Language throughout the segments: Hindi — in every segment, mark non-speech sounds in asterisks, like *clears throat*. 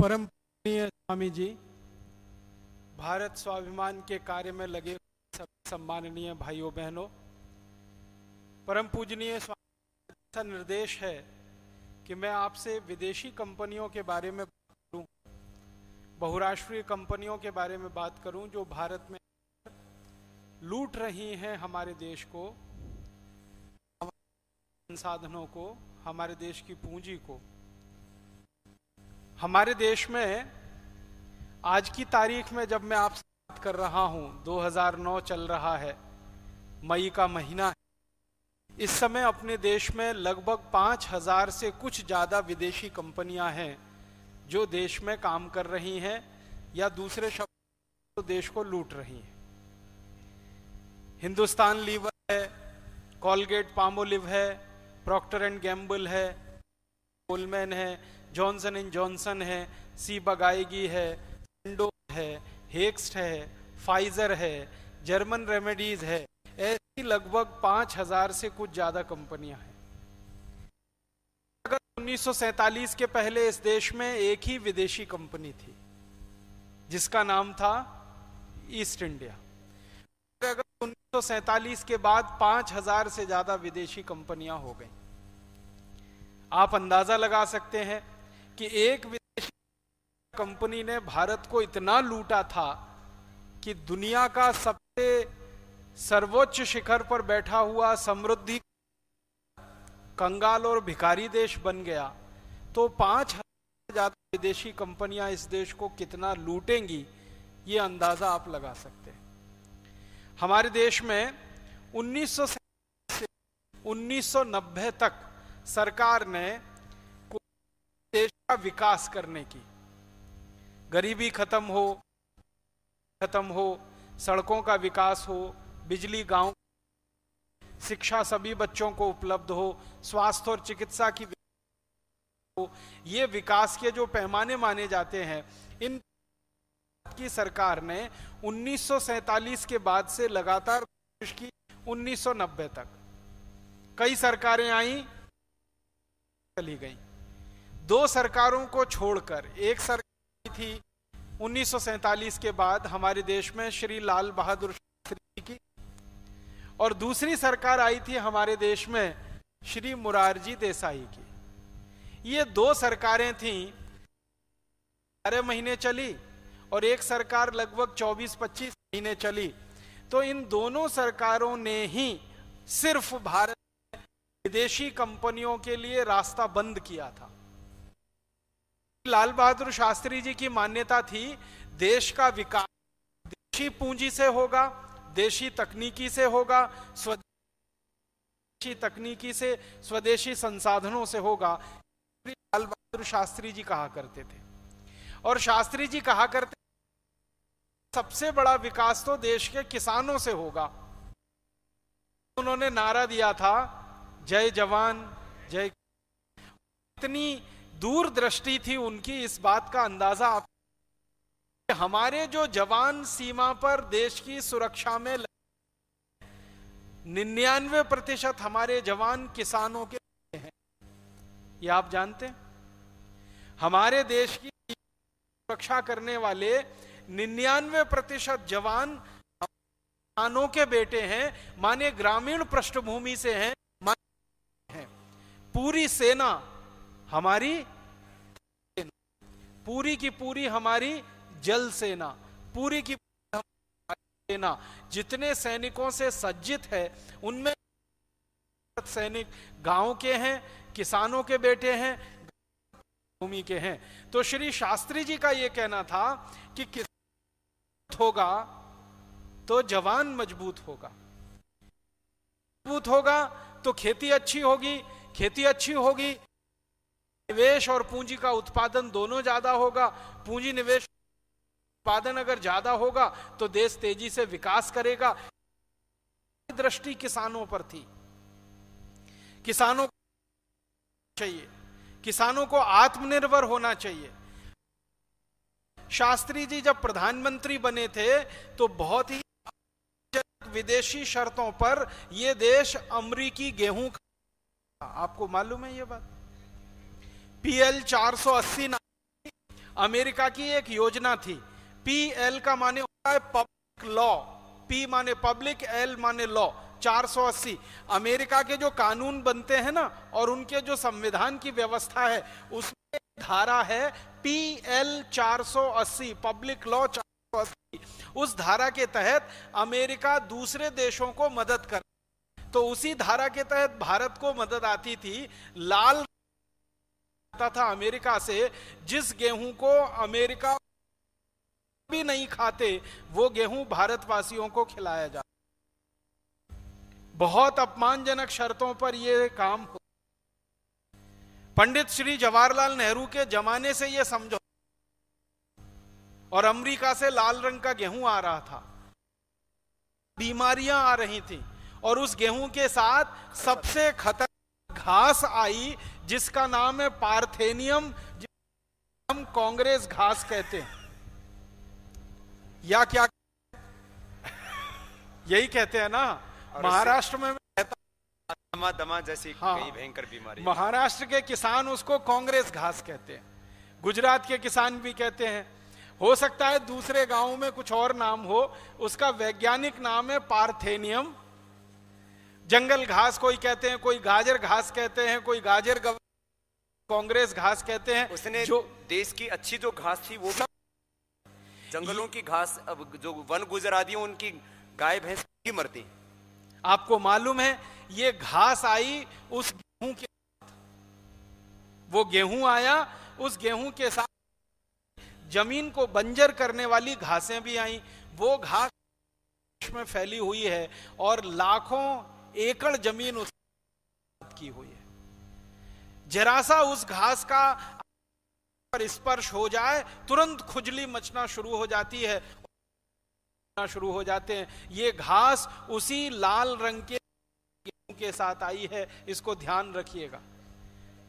परम पूजनीय स्वामी जी भारत स्वाभिमान के कार्य में लगे सभी सम्माननीय भाइयों बहनों परम पूजनीय स्वामी ऐसा निर्देश है कि मैं आपसे विदेशी कंपनियों के बारे में बात करूं बहुराष्ट्रीय कंपनियों के बारे में बात करूं जो भारत में लूट रही हैं हमारे देश को संसाधनों को हमारे देश की पूंजी को हमारे देश में आज की तारीख में जब मैं आपसे बात कर रहा हूं 2009 चल रहा है मई का महीना है इस समय अपने देश में लगभग 5000 हजार से कुछ ज़्यादा विदेशी कंपनियां हैं जो देश में काम कर रही हैं या दूसरे शब्द तो देश को लूट रही हैं हिंदुस्तान लीवर है कॉलगेट पामोलिव है प्रॉक्टर एंड गैम्बल है कोलमैन है जॉनसन एंड जॉनसन है सी बगाएगी है सिंडो है हेक्स्ट है फाइजर है जर्मन रेमेडीज है ऐसी लगभग पांच हजार से कुछ ज्यादा कंपनियां हैं अगर 1947 के पहले इस देश में एक ही विदेशी कंपनी थी जिसका नाम था ईस्ट इंडिया अगर 1947 के बाद पांच हजार से ज्यादा विदेशी कंपनियां हो गई आप अंदाजा लगा सकते हैं कि एक विदेशी कंपनी ने भारत को इतना लूटा था कि दुनिया का सबसे सर्वोच्च शिखर पर बैठा हुआ समृद्धि कंगाल और भिखारी देश बन गया तो पांच हजार ज्यादा विदेशी कंपनियां इस देश को कितना लूटेंगी ये अंदाजा आप लगा सकते हैं हमारे देश में उन्नीस से उन्नीस तक सरकार ने देश का विकास करने की गरीबी खत्म हो खत्म हो सड़कों का विकास हो बिजली गांव शिक्षा सभी बच्चों को उपलब्ध हो स्वास्थ्य और चिकित्सा की हो ये विकास के जो पैमाने माने जाते हैं इन की सरकार ने उन्नीस के बाद से लगातार कोशिश की 1990 तक कई सरकारें आई चली गई दो सरकारों को छोड़कर एक सरकार थी उन्नीस के बाद हमारे देश में श्री लाल बहादुर शास्त्री की और दूसरी सरकार आई थी हमारे देश में श्री मुरारजी देसाई की ये दो सरकारें थीं ग्यारह महीने चली और एक सरकार लगभग 24-25 महीने चली तो इन दोनों सरकारों ने ही सिर्फ भारत विदेशी कंपनियों के लिए रास्ता बंद किया था लाल बहादुर शास्त्री जी की मान्यता थी देश का विकास देशी पूंजी से होगा देशी तकनीकी से होगा स्वदेशी तकनीकी से स्वदेशी संसाधनों से होगा लाल बहादुर शास्त्री जी कहा करते थे और शास्त्री जी कहा करते सबसे बड़ा विकास तो देश के किसानों से होगा उन्होंने नारा दिया था जय जवान जय इतनी दूरदृष्टि थी उनकी इस बात का अंदाजा आप हमारे जो जवान सीमा पर देश की सुरक्षा में निन्यानवे प्रतिशत हमारे जवान किसानों के हैं ये आप जानते हैं हमारे देश की सुरक्षा करने वाले निन्यानवे प्रतिशत जवान किसानों के बेटे हैं माने ग्रामीण पृष्ठभूमि से हैं माने हैं पूरी सेना हमारी पूरी की पूरी हमारी जल सेना पूरी की सेना जितने सैनिकों से सज्जित है उनमें सैनिक गांव के हैं किसानों के बेटे हैं भूमि के हैं तो श्री शास्त्री जी का यह कहना था कि किसान होगा तो जवान मजबूत होगा मजबूत होगा तो खेती अच्छी होगी खेती अच्छी होगी निवेश और पूंजी का उत्पादन दोनों ज्यादा होगा पूंजी निवेश उत्पादन अगर ज्यादा होगा तो देश तेजी से विकास करेगा दृष्टि किसानों पर थी किसानों को चाहिए किसानों को आत्मनिर्भर होना चाहिए शास्त्री जी जब प्रधानमंत्री बने थे तो बहुत ही विदेशी शर्तों पर यह देश अमरीकी गेहूं आपको मालूम है यह बात पीएल 480 नाम अमेरिका की एक योजना थी पीएल का माने होता है पब्लिक लॉ पी माने पब्लिक एल माने लॉ 480 अमेरिका के जो कानून बनते हैं ना और उनके जो संविधान की व्यवस्था है उसमें धारा है पी एल 480 पब्लिक लॉ 480 उस धारा के तहत अमेरिका दूसरे देशों को मदद कर तो उसी धारा के तहत भारत को मदद आती थी लाल था अमेरिका से जिस गेहूं को अमेरिका भी नहीं खाते वो गेहूं भारतवासियों को खिलाया जाता बहुत अपमानजनक शर्तों पर यह काम हो पंडित श्री जवाहरलाल नेहरू के जमाने से यह समझो और अमेरिका से लाल रंग का गेहूं आ रहा था बीमारियां आ रही थी और उस गेहूं के साथ सबसे खतरनाक घास आई जिसका नाम है पार्थेनियम हम कांग्रेस घास कहते हैं या क्या *laughs* यही कहते हैं ना महाराष्ट्र में दमा दमा जैसी हाँ, कई भयंकर बीमारी महाराष्ट्र के किसान उसको कांग्रेस घास कहते हैं गुजरात के किसान भी कहते हैं हो सकता है दूसरे गांव में कुछ और नाम हो उसका वैज्ञानिक नाम है पार्थेनियम जंगल घास कोई कहते हैं कोई गाजर घास कहते हैं कोई गाजर कांग्रेस घास कहते हैं उसने जो देश की अच्छी जो घास थी वो भी जंगलों की घास अब जो वन गुजर आदि उनकी गाय भैंस की मरती आपको मालूम है ये घास आई उस गेहूं के वो गेहूं आया उस गेहूं के साथ जमीन को बंजर करने वाली घासें भी आई वो घास में फैली हुई है और लाखों एकड़ जमीन उस की हुई है जरा सा उस घास का पर स्पर्श हो जाए तुरंत खुजली मचना शुरू हो जाती है शुरू हो जाते हैं ये घास उसी लाल रंग के गेहूं के साथ आई है इसको ध्यान रखिएगा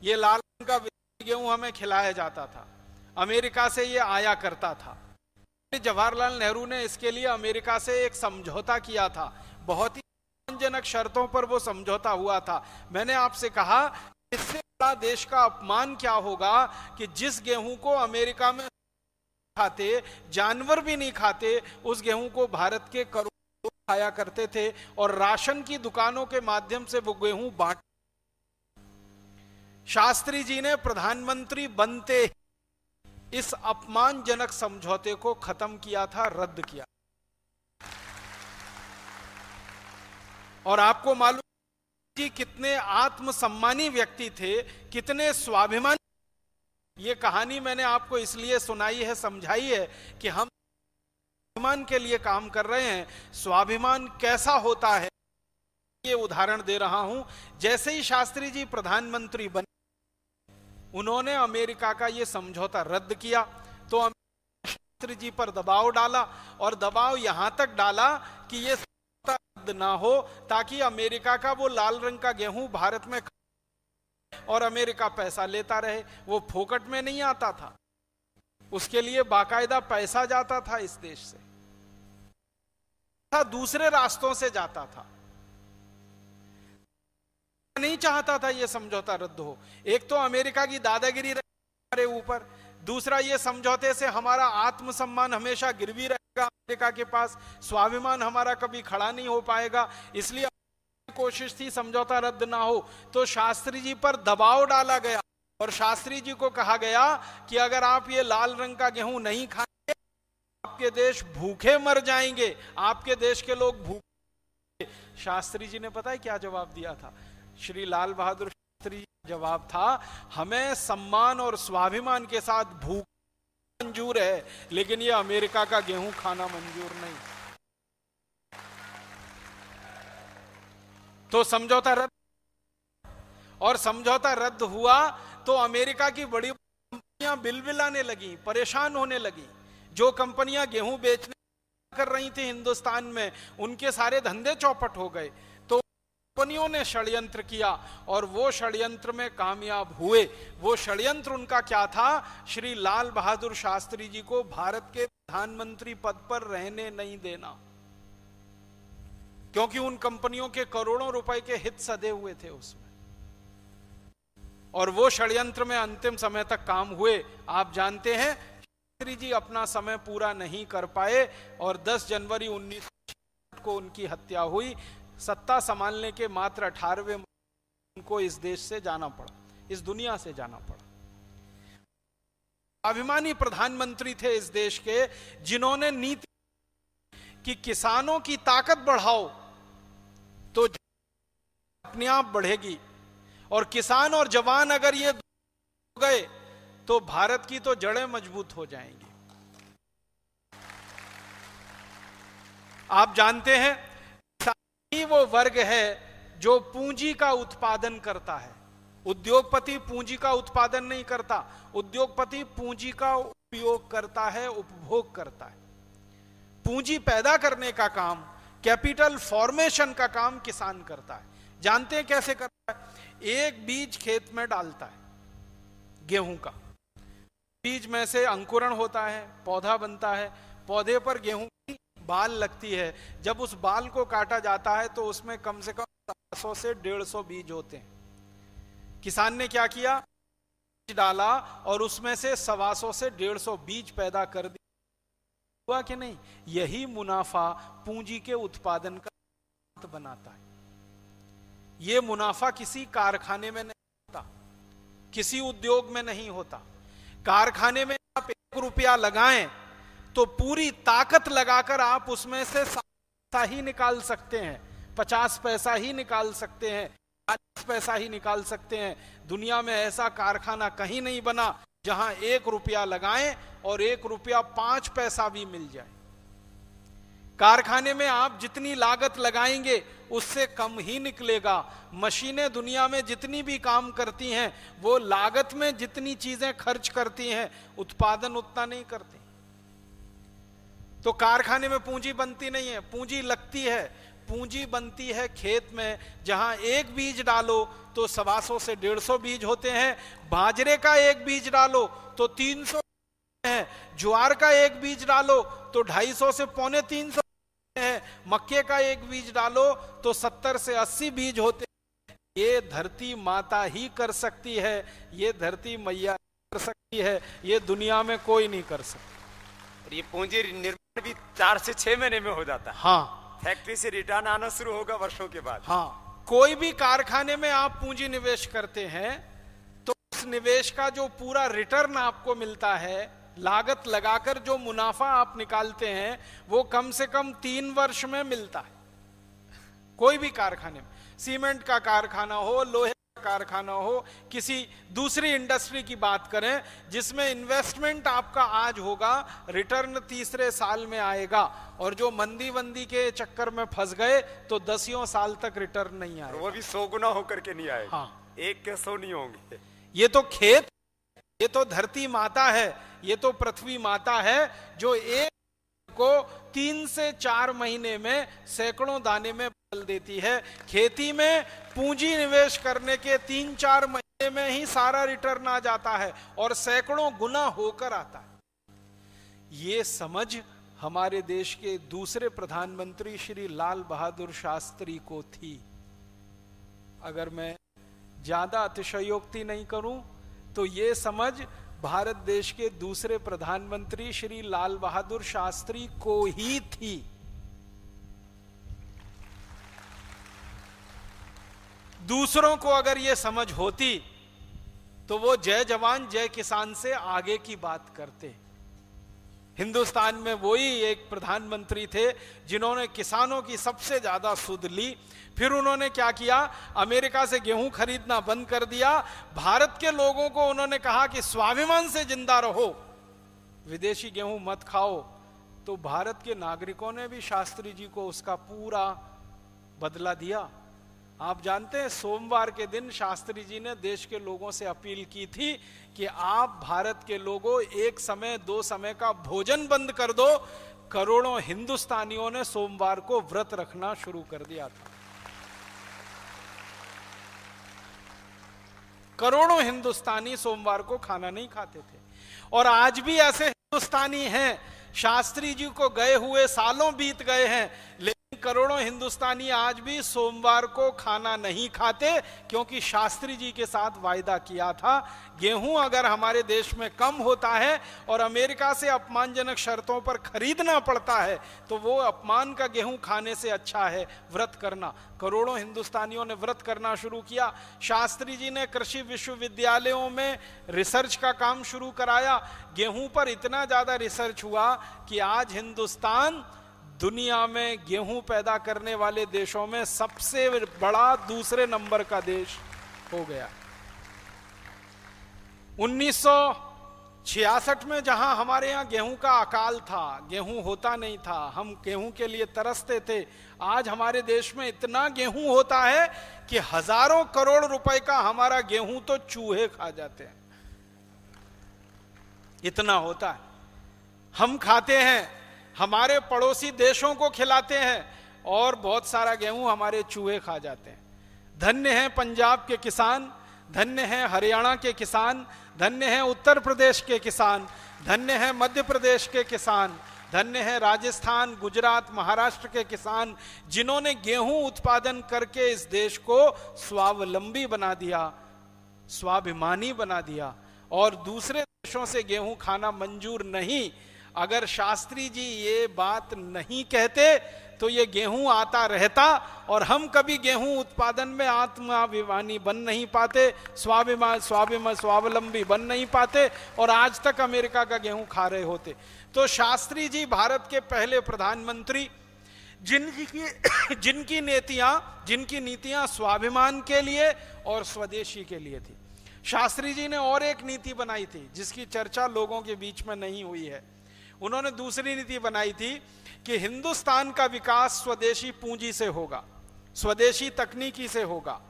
ये लाल रंग का गेहूं हमें खिलाया जाता था अमेरिका से ये आया करता था जवाहरलाल नेहरू ने इसके लिए अमेरिका से एक समझौता किया था बहुत ही जनक शर्तों पर वो समझौता हुआ था मैंने आपसे कहा इससे बड़ा देश का अपमान क्या होगा कि जिस गेहूं को अमेरिका में खाते जानवर भी नहीं खाते उस गेहूं को भारत के करोड़ों खाया करते थे और राशन की दुकानों के माध्यम से वो गेहूं बांट शास्त्री जी ने प्रधानमंत्री बनते इस अपमानजनक समझौते को खत्म किया था रद्द किया और आपको मालूम जी कितने आत्मसम्मानी व्यक्ति थे कितने स्वाभिमानी ये कहानी मैंने आपको इसलिए सुनाई है समझाई है कि हम स्वाभिमान के लिए काम कर रहे हैं स्वाभिमान कैसा होता है ये उदाहरण दे रहा हूं जैसे ही शास्त्री जी प्रधानमंत्री बने उन्होंने अमेरिका का ये समझौता रद्द किया तो शास्त्री जी पर दबाव डाला और दबाव यहां तक डाला कि ये ना हो ताकि अमेरिका का वो लाल रंग का गेहूं भारत में और अमेरिका पैसा लेता रहे वो फोकट में नहीं आता था उसके लिए बाकायदा पैसा जाता था इस देश से था दूसरे रास्तों से जाता था नहीं चाहता था यह समझौता रद्द हो एक तो अमेरिका की दादागिरी हमारे ऊपर दूसरा ये समझौते से हमारा आत्मसम्मान हमेशा गिरवी रहेगा अमेरिका के पास स्वाभिमान हमारा कभी खड़ा नहीं हो पाएगा इसलिए कोशिश थी समझौता रद्द ना हो तो शास्त्री जी पर दबाव डाला गया और शास्त्री जी को कहा गया कि अगर आप ये लाल रंग का गेहूं नहीं खाएंगे आपके देश भूखे मर जाएंगे आपके देश के लोग भूखे शास्त्री जी ने पता है क्या जवाब दिया था श्री लाल बहादुर जवाब था हमें सम्मान और स्वाभिमान के साथ भूख मंजूर है लेकिन यह अमेरिका का गेहूं खाना मंजूर नहीं तो समझौता रद्द और समझौता रद्द हुआ तो अमेरिका की बड़ी कंपनियां बिलबिलाने लगी परेशान होने लगी जो कंपनियां गेहूं बेचने कर रही थी हिंदुस्तान में उनके सारे धंधे चौपट हो गए कंपनियों ने षड्यंत्र किया और वो षड्यंत्र में कामयाब हुए वो षड्यंत्र उनका क्या था श्री लाल बहादुर शास्त्री जी को भारत के प्रधानमंत्री पद पर रहने नहीं देना क्योंकि उन कंपनियों के करोड़ों रुपए के हित सदे हुए थे उसमें और वो षड्यंत्र में अंतिम समय तक काम हुए आप जानते हैं शास्त्री जी अपना समय पूरा नहीं कर पाए और 10 जनवरी उन्नीस को उनकी हत्या हुई सत्ता संभालने के मात्र अठारहवें उनको इस देश से जाना पड़ा इस दुनिया से जाना पड़ा अभिमानी प्रधानमंत्री थे इस देश के जिन्होंने नीति कि किसानों की ताकत बढ़ाओ तो अपने आप बढ़ेगी और किसान और जवान अगर ये हो गए तो भारत की तो जड़ें मजबूत हो जाएंगी आप जानते हैं ही वो वर्ग है जो पूंजी का उत्पादन करता है उद्योगपति पूंजी का उत्पादन नहीं करता उद्योगपति पूंजी का उपयोग करता है उपभोग करता है पूंजी पैदा करने का काम कैपिटल फॉर्मेशन का काम किसान करता है जानते हैं कैसे करता है एक बीज खेत में डालता है गेहूं का बीज में से अंकुरण होता है पौधा बनता है पौधे पर गेहूं बाल लगती है जब उस बाल को काटा जाता है तो उसमें कम से कम सौ से डेढ़ सौ बीज होते हैं किसान ने क्या किया डाला और उसमें से सवा सौ से डेढ़ सौ बीज पैदा कर दिया हुआ कि नहीं यही मुनाफा पूंजी के उत्पादन का बनाता है ये मुनाफा किसी कारखाने में नहीं होता किसी उद्योग में नहीं होता कारखाने में आप एक रुपया लगाएं तो पूरी ताकत लगाकर आप उसमें से पैसा ही निकाल सकते हैं पचास पैसा ही निकाल सकते हैं चालीस पैसा ही निकाल सकते हैं दुनिया में ऐसा कारखाना कहीं नहीं बना जहां एक रुपया लगाएं और एक रुपया पांच पैसा भी मिल जाए कारखाने में आप जितनी लागत लगाएंगे उससे कम ही निकलेगा मशीनें दुनिया में जितनी भी काम करती हैं वो लागत में जितनी चीजें खर्च करती हैं उत्पादन उतना नहीं करती तो कारखाने में पूंजी बनती नहीं है पूंजी लगती है पूंजी बनती है खेत में जहां एक बीज डालो तो सवा सौ से डेढ़ सौ बीज होते हैं बाजरे का एक बीज डालो तो तीन सौ है ज्वार का एक बीज डालो तो ढाई सौ से पौने तीन सौ है मक्के का एक बीज डालो तो सत्तर से अस्सी बीज होते हैं ये धरती माता ही कर सकती है ये धरती मैया कर सकती है ये दुनिया में कोई नहीं कर सकती और ये पूंजी निर्माण भी चार से छह महीने में हो जाता है हाँ फैक्ट्री से रिटर्न आना शुरू होगा वर्षों के बाद हाँ कोई भी कारखाने में आप पूंजी निवेश करते हैं तो उस निवेश का जो पूरा रिटर्न आपको मिलता है लागत लगाकर जो मुनाफा आप निकालते हैं वो कम से कम तीन वर्ष में मिलता है कोई भी कारखाने में सीमेंट का कारखाना हो लोहे कारखाना हो किसी दूसरी इंडस्ट्री की बात करें जिसमें इन्वेस्टमेंट आपका आज होगा रिटर्न तीसरे साल में आएगा और जो मंदी वंदी के चक्कर में फंस गए तो दसियों साल तक रिटर्न नहीं आएगा वो भी सौ गुना होकर के नहीं आएगा हाँ एक के सौ नहीं होंगे ये तो खेत ये तो धरती माता है ये तो पृथ्वी माता है जो एक को तीन से चार महीने में सैकड़ों दाने में बदल देती है खेती में पूंजी निवेश करने के तीन चार महीने में ही सारा रिटर्न आ जाता है और सैकड़ों गुना होकर आता है ये समझ हमारे देश के दूसरे प्रधानमंत्री श्री लाल बहादुर शास्त्री को थी अगर मैं ज्यादा अतिशयोक्ति नहीं करूं तो ये समझ भारत देश के दूसरे प्रधानमंत्री श्री लाल बहादुर शास्त्री को ही थी दूसरों को अगर यह समझ होती तो वो जय जवान जय किसान से आगे की बात करते हिंदुस्तान में वही एक प्रधानमंत्री थे जिन्होंने किसानों की सबसे ज्यादा सुध ली फिर उन्होंने क्या किया अमेरिका से गेहूं खरीदना बंद कर दिया भारत के लोगों को उन्होंने कहा कि स्वाभिमान से जिंदा रहो विदेशी गेहूं मत खाओ तो भारत के नागरिकों ने भी शास्त्री जी को उसका पूरा बदला दिया आप जानते हैं सोमवार के दिन शास्त्री जी ने देश के लोगों से अपील की थी कि आप भारत के लोगों एक समय दो समय का भोजन बंद कर दो करोड़ों हिंदुस्तानियों ने सोमवार को व्रत रखना शुरू कर दिया था करोड़ों हिंदुस्तानी सोमवार को खाना नहीं खाते थे और आज भी ऐसे हिंदुस्तानी हैं शास्त्री जी को गए हुए सालों बीत गए हैं करोड़ों हिंदुस्तानी आज भी सोमवार को खाना नहीं खाते क्योंकि शास्त्री जी के साथ वायदा किया था गेहूं अगर हमारे देश में कम होता है और अमेरिका से अपमानजनक शर्तों पर खरीदना पड़ता है तो वो अपमान का गेहूं खाने से अच्छा है व्रत करना करोड़ों हिंदुस्तानियों ने व्रत करना शुरू किया शास्त्री जी ने कृषि विश्वविद्यालयों में रिसर्च का काम शुरू कराया गेहूं पर इतना ज्यादा रिसर्च हुआ कि आज हिंदुस्तान दुनिया में गेहूं पैदा करने वाले देशों में सबसे बड़ा दूसरे नंबर का देश हो गया 1966 में जहां हमारे यहां गेहूं का अकाल था गेहूं होता नहीं था हम गेहूं के लिए तरसते थे आज हमारे देश में इतना गेहूं होता है कि हजारों करोड़ रुपए का हमारा गेहूं तो चूहे खा जाते हैं इतना होता है हम खाते हैं हमारे पड़ोसी देशों को खिलाते हैं और बहुत सारा गेहूं हमारे चूहे खा जाते हैं धन्य है पंजाब के किसान धन्य है हरियाणा के किसान धन्य है उत्तर प्रदेश के किसान धन्य है मध्य प्रदेश के किसान धन्य है राजस्थान गुजरात महाराष्ट्र के किसान जिन्होंने गेहूं उत्पादन करके इस देश को स्वावलंबी बना दिया स्वाभिमानी बना दिया और दूसरे देशों से गेहूं खाना मंजूर नहीं अगर शास्त्री जी ये बात नहीं कहते तो ये गेहूं आता रहता और हम कभी गेहूं उत्पादन में आत्माभिमानी बन नहीं पाते स्वाभिमान स्वाभिमान स्वावलंबी बन नहीं पाते और आज तक अमेरिका का गेहूं खा रहे होते तो शास्त्री जी भारत के पहले प्रधानमंत्री जिनकी *coughs* जिनकी नीतियां जिनकी नीतियां स्वाभिमान के लिए और स्वदेशी के लिए थी शास्त्री जी ने और एक नीति बनाई थी जिसकी चर्चा लोगों के बीच में नहीं हुई है उन्होंने दूसरी नीति बनाई थी कि हिंदुस्तान का विकास स्वदेशी पूंजी से होगा स्वदेशी तकनीकी से होगा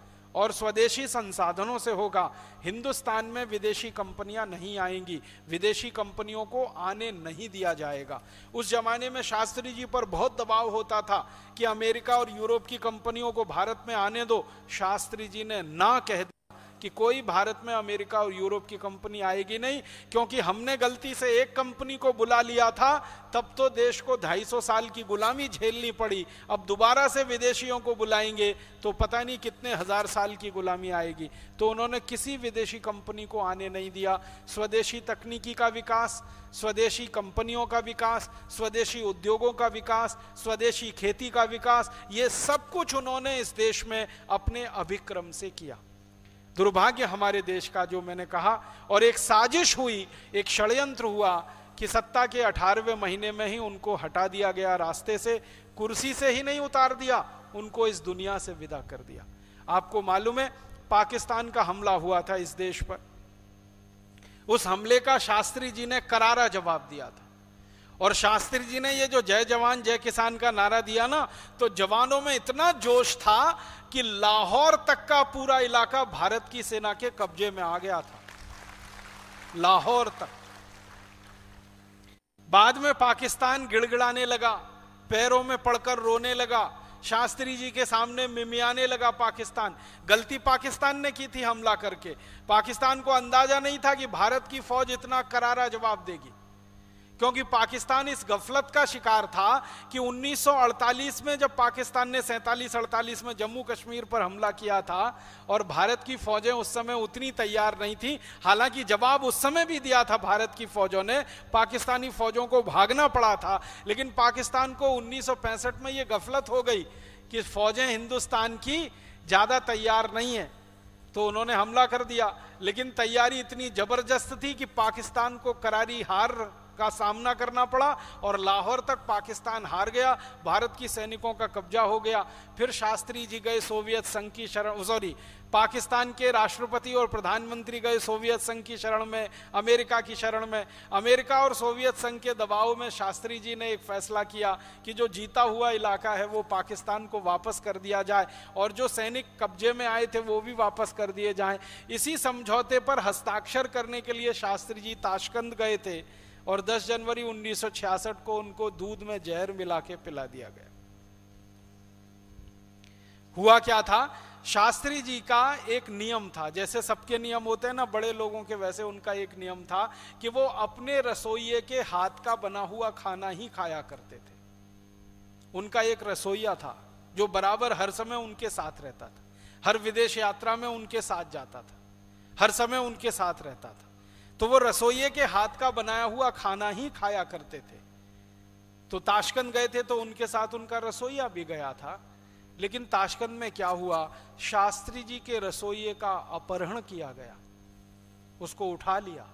और स्वदेशी संसाधनों से होगा हिंदुस्तान में विदेशी कंपनियां नहीं आएंगी विदेशी कंपनियों को आने नहीं दिया जाएगा उस जमाने में शास्त्री जी पर बहुत दबाव होता था कि अमेरिका और यूरोप की कंपनियों को भारत में आने दो शास्त्री जी ने ना कह दिया कि कोई भारत में अमेरिका और यूरोप की कंपनी आएगी नहीं क्योंकि हमने गलती से एक कंपनी को बुला लिया था तब तो देश को 250 साल की गुलामी झेलनी पड़ी अब दोबारा से विदेशियों को बुलाएंगे तो पता नहीं कितने हजार साल की गुलामी आएगी तो उन्होंने किसी विदेशी कंपनी को आने नहीं दिया स्वदेशी तकनीकी का विकास स्वदेशी कंपनियों का विकास स्वदेशी उद्योगों का विकास स्वदेशी खेती का विकास ये सब कुछ उन्होंने इस देश में अपने अभिक्रम से किया दुर्भाग्य हमारे देश का जो मैंने कहा और एक साजिश हुई एक षड्यंत्र हुआ कि सत्ता के अठारहवें महीने में ही उनको हटा दिया गया रास्ते से कुर्सी से ही नहीं उतार दिया उनको इस दुनिया से विदा कर दिया आपको मालूम है पाकिस्तान का हमला हुआ था इस देश पर उस हमले का शास्त्री जी ने करारा जवाब दिया था और शास्त्री जी ने ये जो जय जवान जय किसान का नारा दिया ना तो जवानों में इतना जोश था कि लाहौर तक का पूरा इलाका भारत की सेना के कब्जे में आ गया था लाहौर तक बाद में पाकिस्तान गिड़गिड़ाने लगा पैरों में पड़कर रोने लगा शास्त्री जी के सामने मिमियाने लगा पाकिस्तान गलती पाकिस्तान ने की थी हमला करके पाकिस्तान को अंदाजा नहीं था कि भारत की फौज इतना करारा जवाब देगी क्योंकि पाकिस्तान इस गफलत का शिकार था कि 1948 में जब पाकिस्तान ने सैतालीस अड़तालीस में जम्मू कश्मीर पर हमला किया था और भारत की फौजें उस समय उतनी तैयार नहीं थी हालांकि जवाब उस समय भी दिया था भारत की फौजों ने पाकिस्तानी फौजों को भागना पड़ा था लेकिन पाकिस्तान को उन्नीस में यह गफलत हो गई कि फौजें हिंदुस्तान की ज़्यादा तैयार नहीं है तो उन्होंने हमला कर दिया लेकिन तैयारी इतनी जबरदस्त थी कि पाकिस्तान को करारी हार का सामना करना पड़ा और लाहौर तक पाकिस्तान हार गया भारत की सैनिकों का कब्जा हो गया फिर शास्त्री जी गए सोवियत संघ की शरण सॉरी पाकिस्तान के राष्ट्रपति और प्रधानमंत्री गए सोवियत संघ की शरण में अमेरिका की शरण में अमेरिका और सोवियत संघ के दबाव में शास्त्री जी ने एक फैसला किया कि जो जीता हुआ इलाका है वो पाकिस्तान को वापस कर दिया जाए और जो सैनिक कब्जे में आए थे वो भी वापस कर दिए जाएं इसी समझौते पर हस्ताक्षर करने के लिए शास्त्री जी ताशकंद गए थे और 10 जनवरी 1966 को उनको दूध में जहर मिला के पिला दिया गया हुआ क्या था शास्त्री जी का एक नियम था जैसे सबके नियम होते हैं ना बड़े लोगों के वैसे उनका एक नियम था कि वो अपने रसोइये के हाथ का बना हुआ खाना ही खाया करते थे उनका एक रसोइया था जो बराबर हर समय उनके साथ रहता था हर विदेश यात्रा में उनके साथ जाता था हर समय उनके साथ रहता था तो वो रसोइये के हाथ का बनाया हुआ खाना ही खाया करते थे तो ताशकंद गए थे तो उनके साथ उनका रसोईया भी गया था लेकिन ताशकंद में क्या हुआ शास्त्री जी के रसोइये का अपहरण किया गया उसको उठा लिया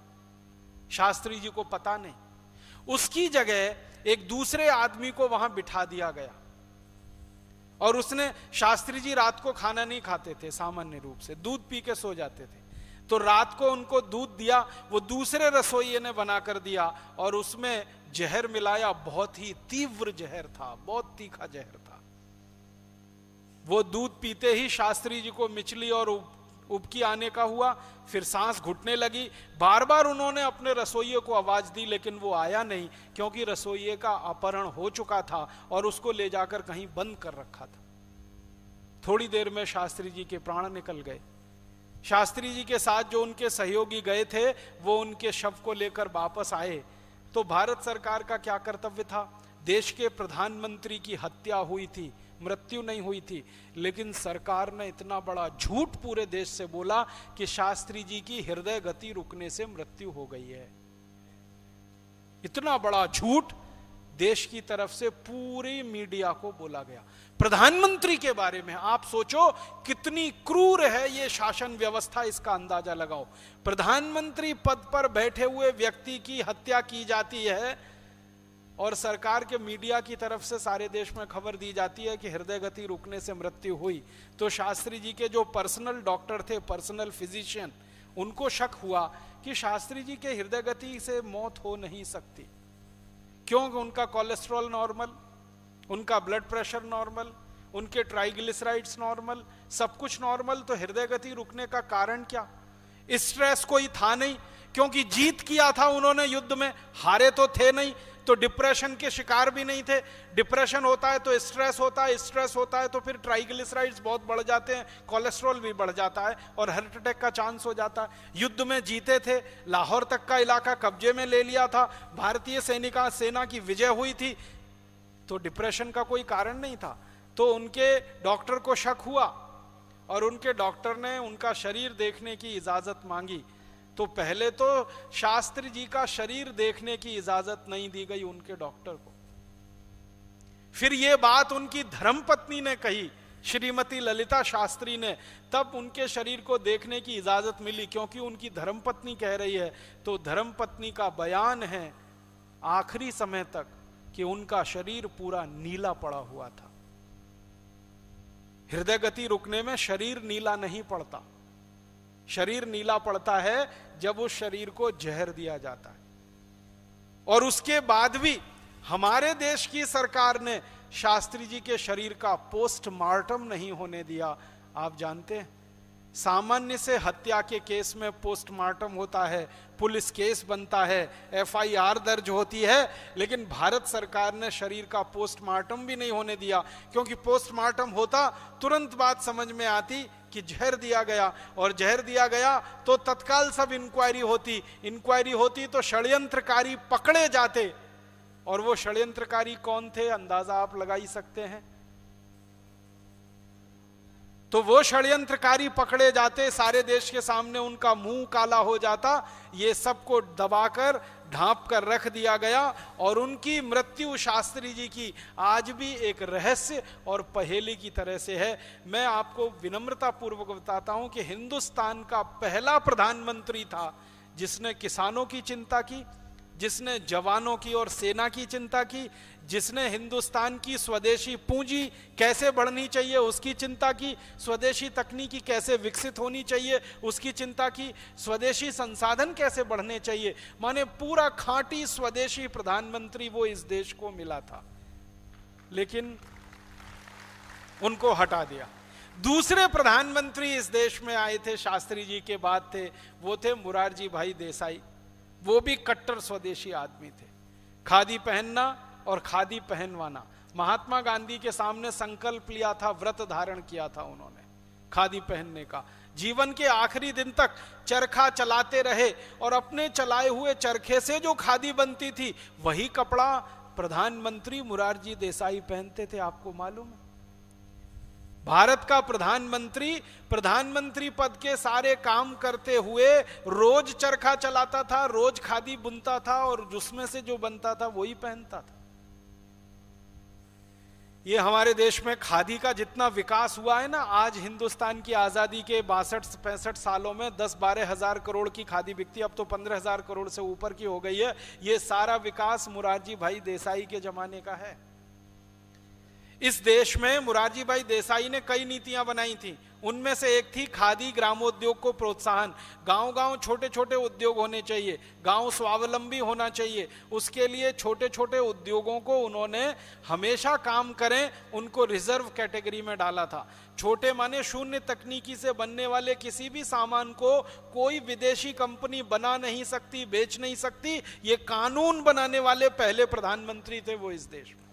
शास्त्री जी को पता नहीं उसकी जगह एक दूसरे आदमी को वहां बिठा दिया गया और उसने शास्त्री जी रात को खाना नहीं खाते थे सामान्य रूप से दूध पी के सो जाते थे तो रात को उनको दूध दिया वो दूसरे रसोइये ने बना कर दिया और उसमें जहर मिलाया बहुत ही तीव्र जहर था बहुत तीखा जहर था वो दूध पीते ही शास्त्री जी को मिचली और उपकी आने का हुआ फिर सांस घुटने लगी बार बार उन्होंने अपने रसोइये को आवाज दी लेकिन वो आया नहीं क्योंकि रसोइये का अपहरण हो चुका था और उसको ले जाकर कहीं बंद कर रखा था थोड़ी देर में शास्त्री जी के प्राण निकल गए शास्त्री जी के साथ जो उनके सहयोगी गए थे वो उनके शव को लेकर वापस आए तो भारत सरकार का क्या कर्तव्य था देश के प्रधानमंत्री की हत्या हुई थी मृत्यु नहीं हुई थी लेकिन सरकार ने इतना बड़ा झूठ पूरे देश से बोला कि शास्त्री जी की हृदय गति रुकने से मृत्यु हो गई है इतना बड़ा झूठ देश की तरफ से पूरी मीडिया को बोला गया प्रधानमंत्री के बारे में आप सोचो कितनी क्रूर है ये शासन व्यवस्था इसका अंदाजा लगाओ प्रधानमंत्री पद पर बैठे हुए व्यक्ति की हत्या की जाती है और सरकार के मीडिया की तरफ से सारे देश में खबर दी जाती है कि हृदय गति रुकने से मृत्यु हुई तो शास्त्री जी के जो पर्सनल डॉक्टर थे पर्सनल फिजिशियन उनको शक हुआ कि शास्त्री जी के हृदय गति से मौत हो नहीं सकती क्योंकि उनका कोलेस्ट्रॉल नॉर्मल उनका ब्लड प्रेशर नॉर्मल उनके ट्राइग्लिसराइड्स नॉर्मल सब कुछ नॉर्मल तो हृदय गति रुकने का कारण क्या स्ट्रेस कोई था नहीं क्योंकि जीत किया था उन्होंने युद्ध में हारे तो थे नहीं तो डिप्रेशन के शिकार भी नहीं थे डिप्रेशन होता है तो स्ट्रेस होता है स्ट्रेस होता है तो फिर ट्राइग्लिसराइड्स बहुत बढ़ जाते हैं कोलेस्ट्रॉल भी बढ़ जाता है और हार्ट अटैक का चांस हो जाता है युद्ध में जीते थे लाहौर तक का इलाका कब्जे में ले लिया था भारतीय सैनिका सेना की विजय हुई थी तो डिप्रेशन का कोई कारण नहीं था तो उनके डॉक्टर को शक हुआ और उनके डॉक्टर ने उनका शरीर देखने की इजाजत मांगी तो पहले तो शास्त्री जी का शरीर देखने की इजाजत नहीं दी गई उनके डॉक्टर को फिर यह बात उनकी धर्मपत्नी ने कही श्रीमती ललिता शास्त्री ने तब उनके शरीर को देखने की इजाजत मिली क्योंकि उनकी धर्मपत्नी कह रही है तो धर्मपत्नी का बयान है आखिरी समय तक कि उनका शरीर पूरा नीला पड़ा हुआ था हृदय गति रुकने में शरीर नीला नहीं पड़ता शरीर नीला पड़ता है जब उस शरीर को जहर दिया जाता है और उसके बाद भी हमारे देश की सरकार ने शास्त्री जी के शरीर का पोस्टमार्टम नहीं होने दिया आप जानते हैं सामान्य से हत्या के केस में पोस्टमार्टम होता है पुलिस केस बनता है एफआईआर दर्ज होती है लेकिन भारत सरकार ने शरीर का पोस्टमार्टम भी नहीं होने दिया क्योंकि पोस्टमार्टम होता तुरंत बात समझ में आती कि जहर दिया गया और जहर दिया गया तो तत्काल सब इंक्वायरी होती इंक्वायरी होती तो षड्यंत्रकारी पकड़े जाते और वो षड्यंत्रकारी कौन थे अंदाजा आप लगा ही सकते हैं तो वो षड्यंत्रकारी पकड़े जाते सारे देश के सामने उनका मुंह काला हो जाता ये सबको दबाकर ढांप कर रख दिया गया और उनकी मृत्यु शास्त्री जी की आज भी एक रहस्य और पहेली की तरह से है मैं आपको विनम्रता पूर्वक बताता हूं कि हिंदुस्तान का पहला प्रधानमंत्री था जिसने किसानों की चिंता की जिसने जवानों की और सेना की चिंता की जिसने हिंदुस्तान की स्वदेशी पूंजी कैसे बढ़नी चाहिए उसकी चिंता की स्वदेशी तकनीकी कैसे विकसित होनी चाहिए उसकी चिंता की स्वदेशी संसाधन कैसे बढ़ने चाहिए माने पूरा खांटी स्वदेशी प्रधानमंत्री वो इस देश को मिला था लेकिन उनको हटा दिया दूसरे प्रधानमंत्री इस देश में आए थे शास्त्री जी के बाद थे वो थे मुरारजी भाई देसाई वो भी कट्टर स्वदेशी आदमी थे खादी पहनना और खादी पहनवाना महात्मा गांधी के सामने संकल्प लिया था व्रत धारण किया था उन्होंने खादी पहनने का जीवन के आखिरी दिन तक चरखा चलाते रहे और अपने चलाए हुए चरखे से जो खादी बनती थी वही कपड़ा प्रधानमंत्री मुरारजी देसाई पहनते थे आपको मालूम है भारत का प्रधानमंत्री प्रधानमंत्री पद के सारे काम करते हुए रोज चरखा चलाता था रोज खादी बुनता था और जिसमें से जो बनता था वही पहनता था ये हमारे देश में खादी का जितना विकास हुआ है ना आज हिंदुस्तान की आज़ादी के बासठ पैंसठ सालों में दस बारह हजार करोड़ की खादी बिकती अब तो पंद्रह हजार करोड़ से ऊपर की हो गई है ये सारा विकास मुरारजी भाई देसाई के जमाने का है इस देश में मुरारजी भाई देसाई ने कई नीतियां बनाई थी उनमें से एक थी खादी ग्रामोद्योग को प्रोत्साहन गांव गांव छोटे छोटे उद्योग होने चाहिए गांव स्वावलंबी होना चाहिए उसके लिए छोटे छोटे उद्योगों को उन्होंने हमेशा काम करें उनको रिजर्व कैटेगरी में डाला था छोटे माने शून्य तकनीकी से बनने वाले किसी भी सामान को कोई विदेशी कंपनी बना नहीं सकती बेच नहीं सकती ये कानून बनाने वाले पहले प्रधानमंत्री थे वो इस देश में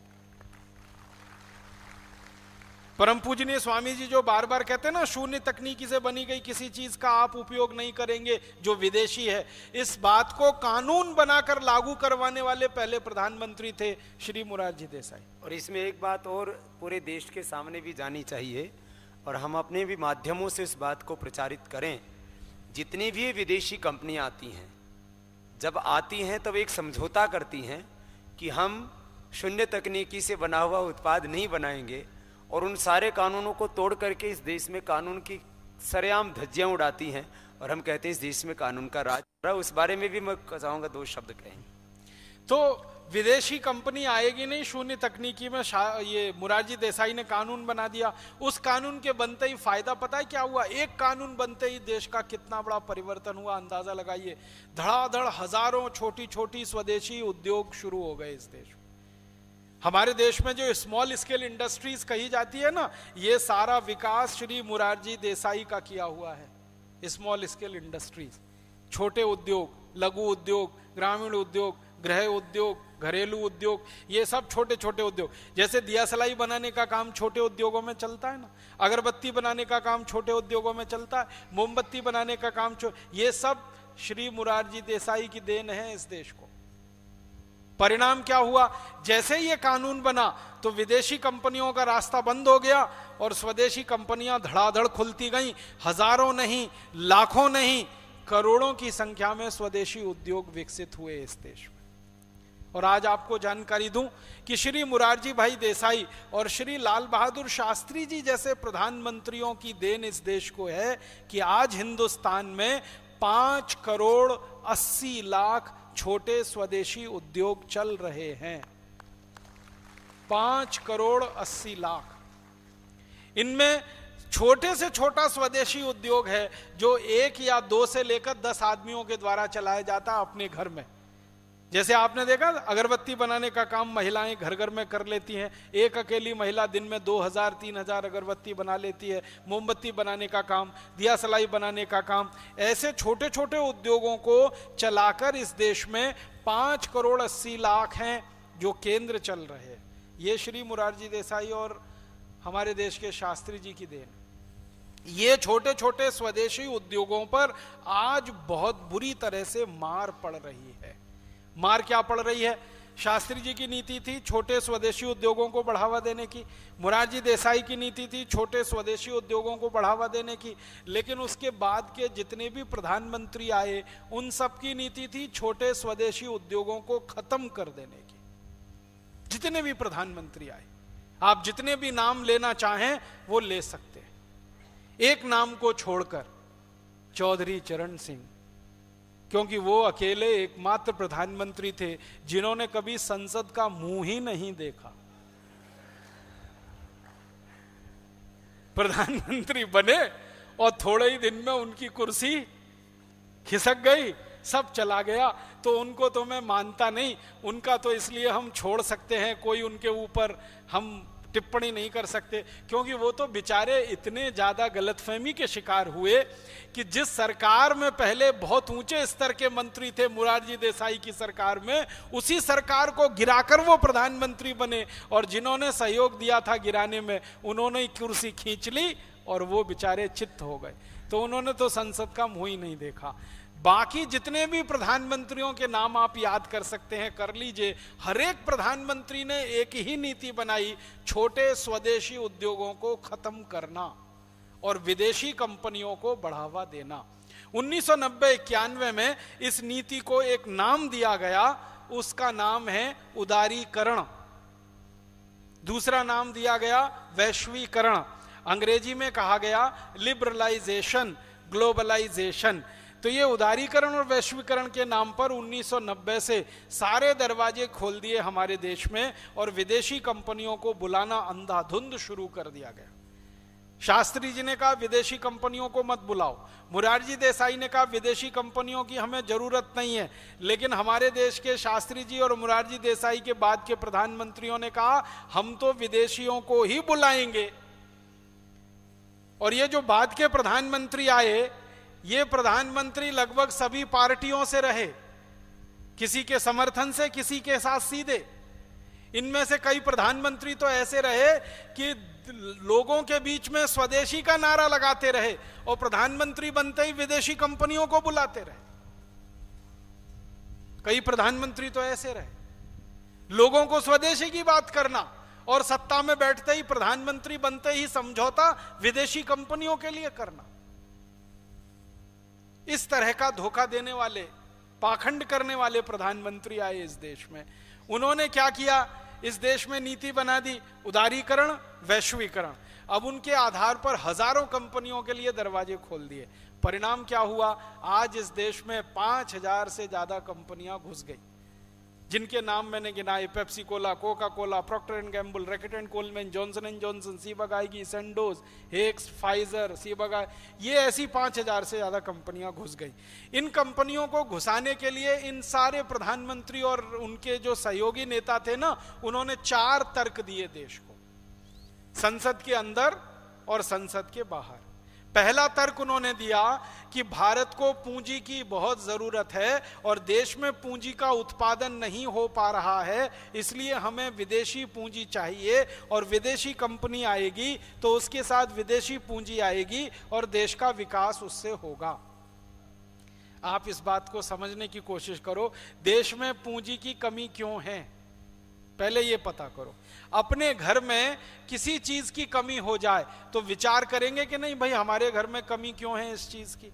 परम पूजनीय स्वामी जी जो बार बार कहते हैं ना शून्य तकनीकी से बनी गई किसी चीज का आप उपयोग नहीं करेंगे जो विदेशी है इस बात को कानून बनाकर लागू करवाने वाले पहले प्रधानमंत्री थे श्री मुरारजी देसाई और इसमें एक बात और पूरे देश के सामने भी जानी चाहिए और हम अपने भी माध्यमों से इस बात को प्रचारित करें जितनी भी विदेशी कंपनियां आती हैं जब आती हैं तब एक समझौता करती हैं कि हम शून्य तकनीकी से बना हुआ उत्पाद नहीं बनाएंगे और उन सारे कानूनों को तोड़ करके इस देश में कानून की सरेआम धज्जियां उड़ाती हैं और हम कहते हैं इस देश में कानून का राज उस बारे में भी मैं चाहूंगा दो शब्द कहें तो विदेशी कंपनी आएगी नहीं शून्य तकनीकी में ये मुरारजी देसाई ने कानून बना दिया उस कानून के बनते ही फायदा पता है क्या हुआ एक कानून बनते ही देश का कितना बड़ा परिवर्तन हुआ अंदाजा लगाइए धड़ाधड़ हजारों छोटी छोटी स्वदेशी उद्योग शुरू हो गए इस देश में हमारे देश में जो स्मॉल स्केल इंडस्ट्रीज कही जाती है ना ये सारा विकास श्री मुरारजी देसाई का किया हुआ है स्मॉल स्केल इंडस्ट्रीज छोटे उद्योग लघु उद्योग ग्रामीण उद्योग गृह उद्योग घरेलू उद्योग ये सब छोटे छोटे उद्योग जैसे दिया सलाई बनाने का काम छोटे उद्योगों में चलता है ना अगरबत्ती बनाने का काम छोटे उद्योगों में चलता है मोमबत्ती बनाने का काम ये सब श्री मुरारजी देसाई की देन है इस देश को परिणाम क्या हुआ जैसे ही ये कानून बना तो विदेशी कंपनियों का रास्ता बंद हो गया और स्वदेशी कंपनियां धड़ाधड़ खुलती गई हजारों नहीं लाखों नहीं करोड़ों की संख्या में स्वदेशी उद्योग विकसित हुए इस देश में और आज आपको जानकारी दूं कि श्री मुरारजी भाई देसाई और श्री लाल बहादुर शास्त्री जी जैसे प्रधानमंत्रियों की देन इस देश को है कि आज हिंदुस्तान में पांच करोड़ अस्सी लाख छोटे स्वदेशी उद्योग चल रहे हैं पांच करोड़ अस्सी लाख इनमें छोटे से छोटा स्वदेशी उद्योग है जो एक या दो से लेकर दस आदमियों के द्वारा चलाया जाता अपने घर में जैसे आपने देखा अगरबत्ती बनाने का काम महिलाएं घर घर में कर लेती हैं एक अकेली महिला दिन में दो हजार तीन हजार अगरबत्ती बना लेती है मोमबत्ती बनाने का काम दिया सलाई बनाने का काम ऐसे छोटे छोटे उद्योगों को चलाकर इस देश में पांच करोड़ अस्सी लाख हैं जो केंद्र चल रहे ये श्री मुरारजी देसाई और हमारे देश के शास्त्री जी की देन ये छोटे छोटे स्वदेशी उद्योगों पर आज बहुत बुरी तरह से मार पड़ रही है मार क्या पड़ रही है शास्त्री जी की नीति थी छोटे स्वदेशी उद्योगों को बढ़ावा देने की मुरारजी देसाई की नीति थी छोटे स्वदेशी उद्योगों को बढ़ावा देने की लेकिन उसके बाद के जितने भी प्रधानमंत्री आए उन सब की नीति थी छोटे स्वदेशी उद्योगों को खत्म कर देने की जितने भी प्रधानमंत्री आए आप जितने भी नाम लेना चाहें वो ले सकते हैं एक नाम को छोड़कर चौधरी चरण सिंह क्योंकि वो अकेले एकमात्र प्रधानमंत्री थे जिन्होंने कभी संसद का मुंह ही नहीं देखा प्रधानमंत्री बने और थोड़े ही दिन में उनकी कुर्सी खिसक गई सब चला गया तो उनको तो मैं मानता नहीं उनका तो इसलिए हम छोड़ सकते हैं कोई उनके ऊपर हम टिप्पणी नहीं कर सकते क्योंकि वो तो बेचारे इतने ज्यादा गलतफहमी के शिकार हुए कि जिस सरकार में पहले बहुत ऊंचे स्तर के मंत्री थे मुरारजी देसाई की सरकार में उसी सरकार को गिराकर वो प्रधानमंत्री बने और जिन्होंने सहयोग दिया था गिराने में उन्होंने ही कुर्सी खींच ली और वो बेचारे चित्त हो गए तो उन्होंने तो संसद का मुंह ही नहीं देखा बाकी जितने भी प्रधानमंत्रियों के नाम आप याद कर सकते हैं कर लीजिए हर एक प्रधानमंत्री ने एक ही नीति बनाई छोटे स्वदेशी उद्योगों को खत्म करना और विदेशी कंपनियों को बढ़ावा देना उन्नीस सौ में इस नीति को एक नाम दिया गया उसका नाम है उदारीकरण दूसरा नाम दिया गया वैश्वीकरण अंग्रेजी में कहा गया लिबरलाइजेशन ग्लोबलाइजेशन तो ये उदारीकरण और वैश्वीकरण के नाम पर 1990 से सारे दरवाजे खोल दिए हमारे देश में और विदेशी कंपनियों को बुलाना अंधाधुंध शुरू कर दिया गया शास्त्री जी ने कहा विदेशी कंपनियों को मत बुलाओ मुरारजी देसाई ने कहा विदेशी कंपनियों की हमें जरूरत नहीं है लेकिन हमारे देश के शास्त्री जी और मुरारजी देसाई के बाद के प्रधानमंत्रियों ने कहा हम तो विदेशियों को ही बुलाएंगे और ये जो बाद के प्रधानमंत्री आए ये प्रधानमंत्री लगभग सभी पार्टियों से रहे किसी के समर्थन से किसी के साथ सीधे इनमें से कई प्रधानमंत्री तो ऐसे रहे कि लोगों के बीच में स्वदेशी का नारा लगाते रहे और प्रधानमंत्री बनते ही विदेशी कंपनियों को बुलाते रहे कई प्रधानमंत्री तो ऐसे रहे लोगों को स्वदेशी की बात करना और सत्ता में बैठते ही प्रधानमंत्री बनते ही समझौता विदेशी कंपनियों के लिए करना इस तरह का धोखा देने वाले पाखंड करने वाले प्रधानमंत्री आए इस देश में उन्होंने क्या किया इस देश में नीति बना दी उदारीकरण वैश्वीकरण अब उनके आधार पर हजारों कंपनियों के लिए दरवाजे खोल दिए परिणाम क्या हुआ आज इस देश में पांच हजार से ज्यादा कंपनियां घुस गई जिनके नाम मैंने गिनाए Pepsi Cola Coca Cola Procter and Gamble Reckitt and Colman Johnson and Johnson Ciba Geigy Sandoz हेक्स फाइजर सी गाय ये ऐसी पांच हजार से ज्यादा कंपनियां घुस गई इन कंपनियों को घुसाने के लिए इन सारे प्रधानमंत्री और उनके जो सहयोगी नेता थे ना उन्होंने चार तर्क दिए देश को संसद के अंदर और संसद के बाहर पहला तर्क उन्होंने दिया कि भारत को पूंजी की बहुत जरूरत है और देश में पूंजी का उत्पादन नहीं हो पा रहा है इसलिए हमें विदेशी पूंजी चाहिए और विदेशी कंपनी आएगी तो उसके साथ विदेशी पूंजी आएगी और देश का विकास उससे होगा आप इस बात को समझने की कोशिश करो देश में पूंजी की कमी क्यों है पहले यह पता करो अपने घर में किसी चीज की कमी हो जाए तो विचार करेंगे कि नहीं भाई हमारे घर में कमी क्यों है इस चीज की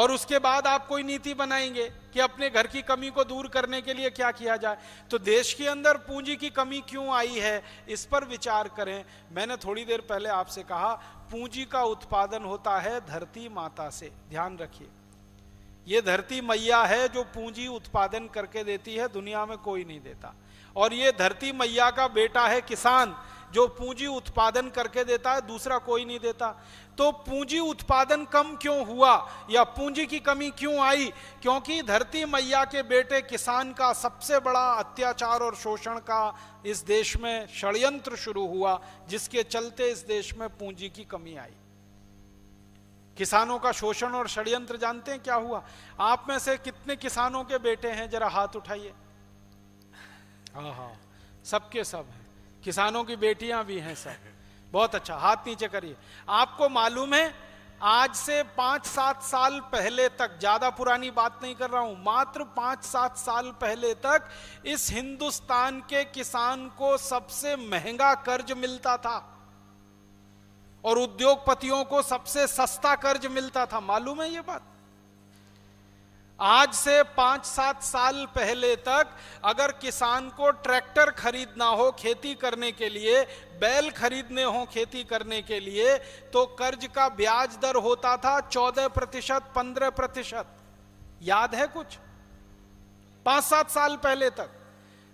और उसके बाद आप कोई नीति बनाएंगे कि अपने घर की कमी को दूर करने के लिए क्या किया जाए तो देश के अंदर पूंजी की कमी क्यों आई है इस पर विचार करें मैंने थोड़ी देर पहले आपसे कहा पूंजी का उत्पादन होता है धरती माता से ध्यान रखिए यह धरती मैया है जो पूंजी उत्पादन करके देती है दुनिया में कोई नहीं देता और ये धरती मैया का बेटा है किसान जो पूंजी उत्पादन करके देता है दूसरा कोई नहीं देता तो पूंजी उत्पादन कम क्यों हुआ या पूंजी की कमी क्यों आई क्योंकि धरती मैया के बेटे किसान का सबसे बड़ा अत्याचार और शोषण का इस देश में षड्यंत्र शुरू हुआ जिसके चलते इस देश में पूंजी की कमी आई किसानों का शोषण और षड्यंत्र जानते हैं क्या हुआ आप में से कितने किसानों के बेटे हैं जरा हाथ उठाइए हाँ, हाँ सबके सब हैं किसानों की बेटियां भी हैं सब बहुत अच्छा हाथ नीचे करिए आपको मालूम है आज से पांच सात साल पहले तक ज्यादा पुरानी बात नहीं कर रहा हूं मात्र पांच सात साल पहले तक इस हिंदुस्तान के किसान को सबसे महंगा कर्ज मिलता था और उद्योगपतियों को सबसे सस्ता कर्ज मिलता था मालूम है ये बात आज से पांच सात साल पहले तक अगर किसान को ट्रैक्टर खरीदना हो खेती करने के लिए बैल खरीदने हो खेती करने के लिए तो कर्ज का ब्याज दर होता था चौदह प्रतिशत पंद्रह प्रतिशत याद है कुछ पांच सात साल पहले तक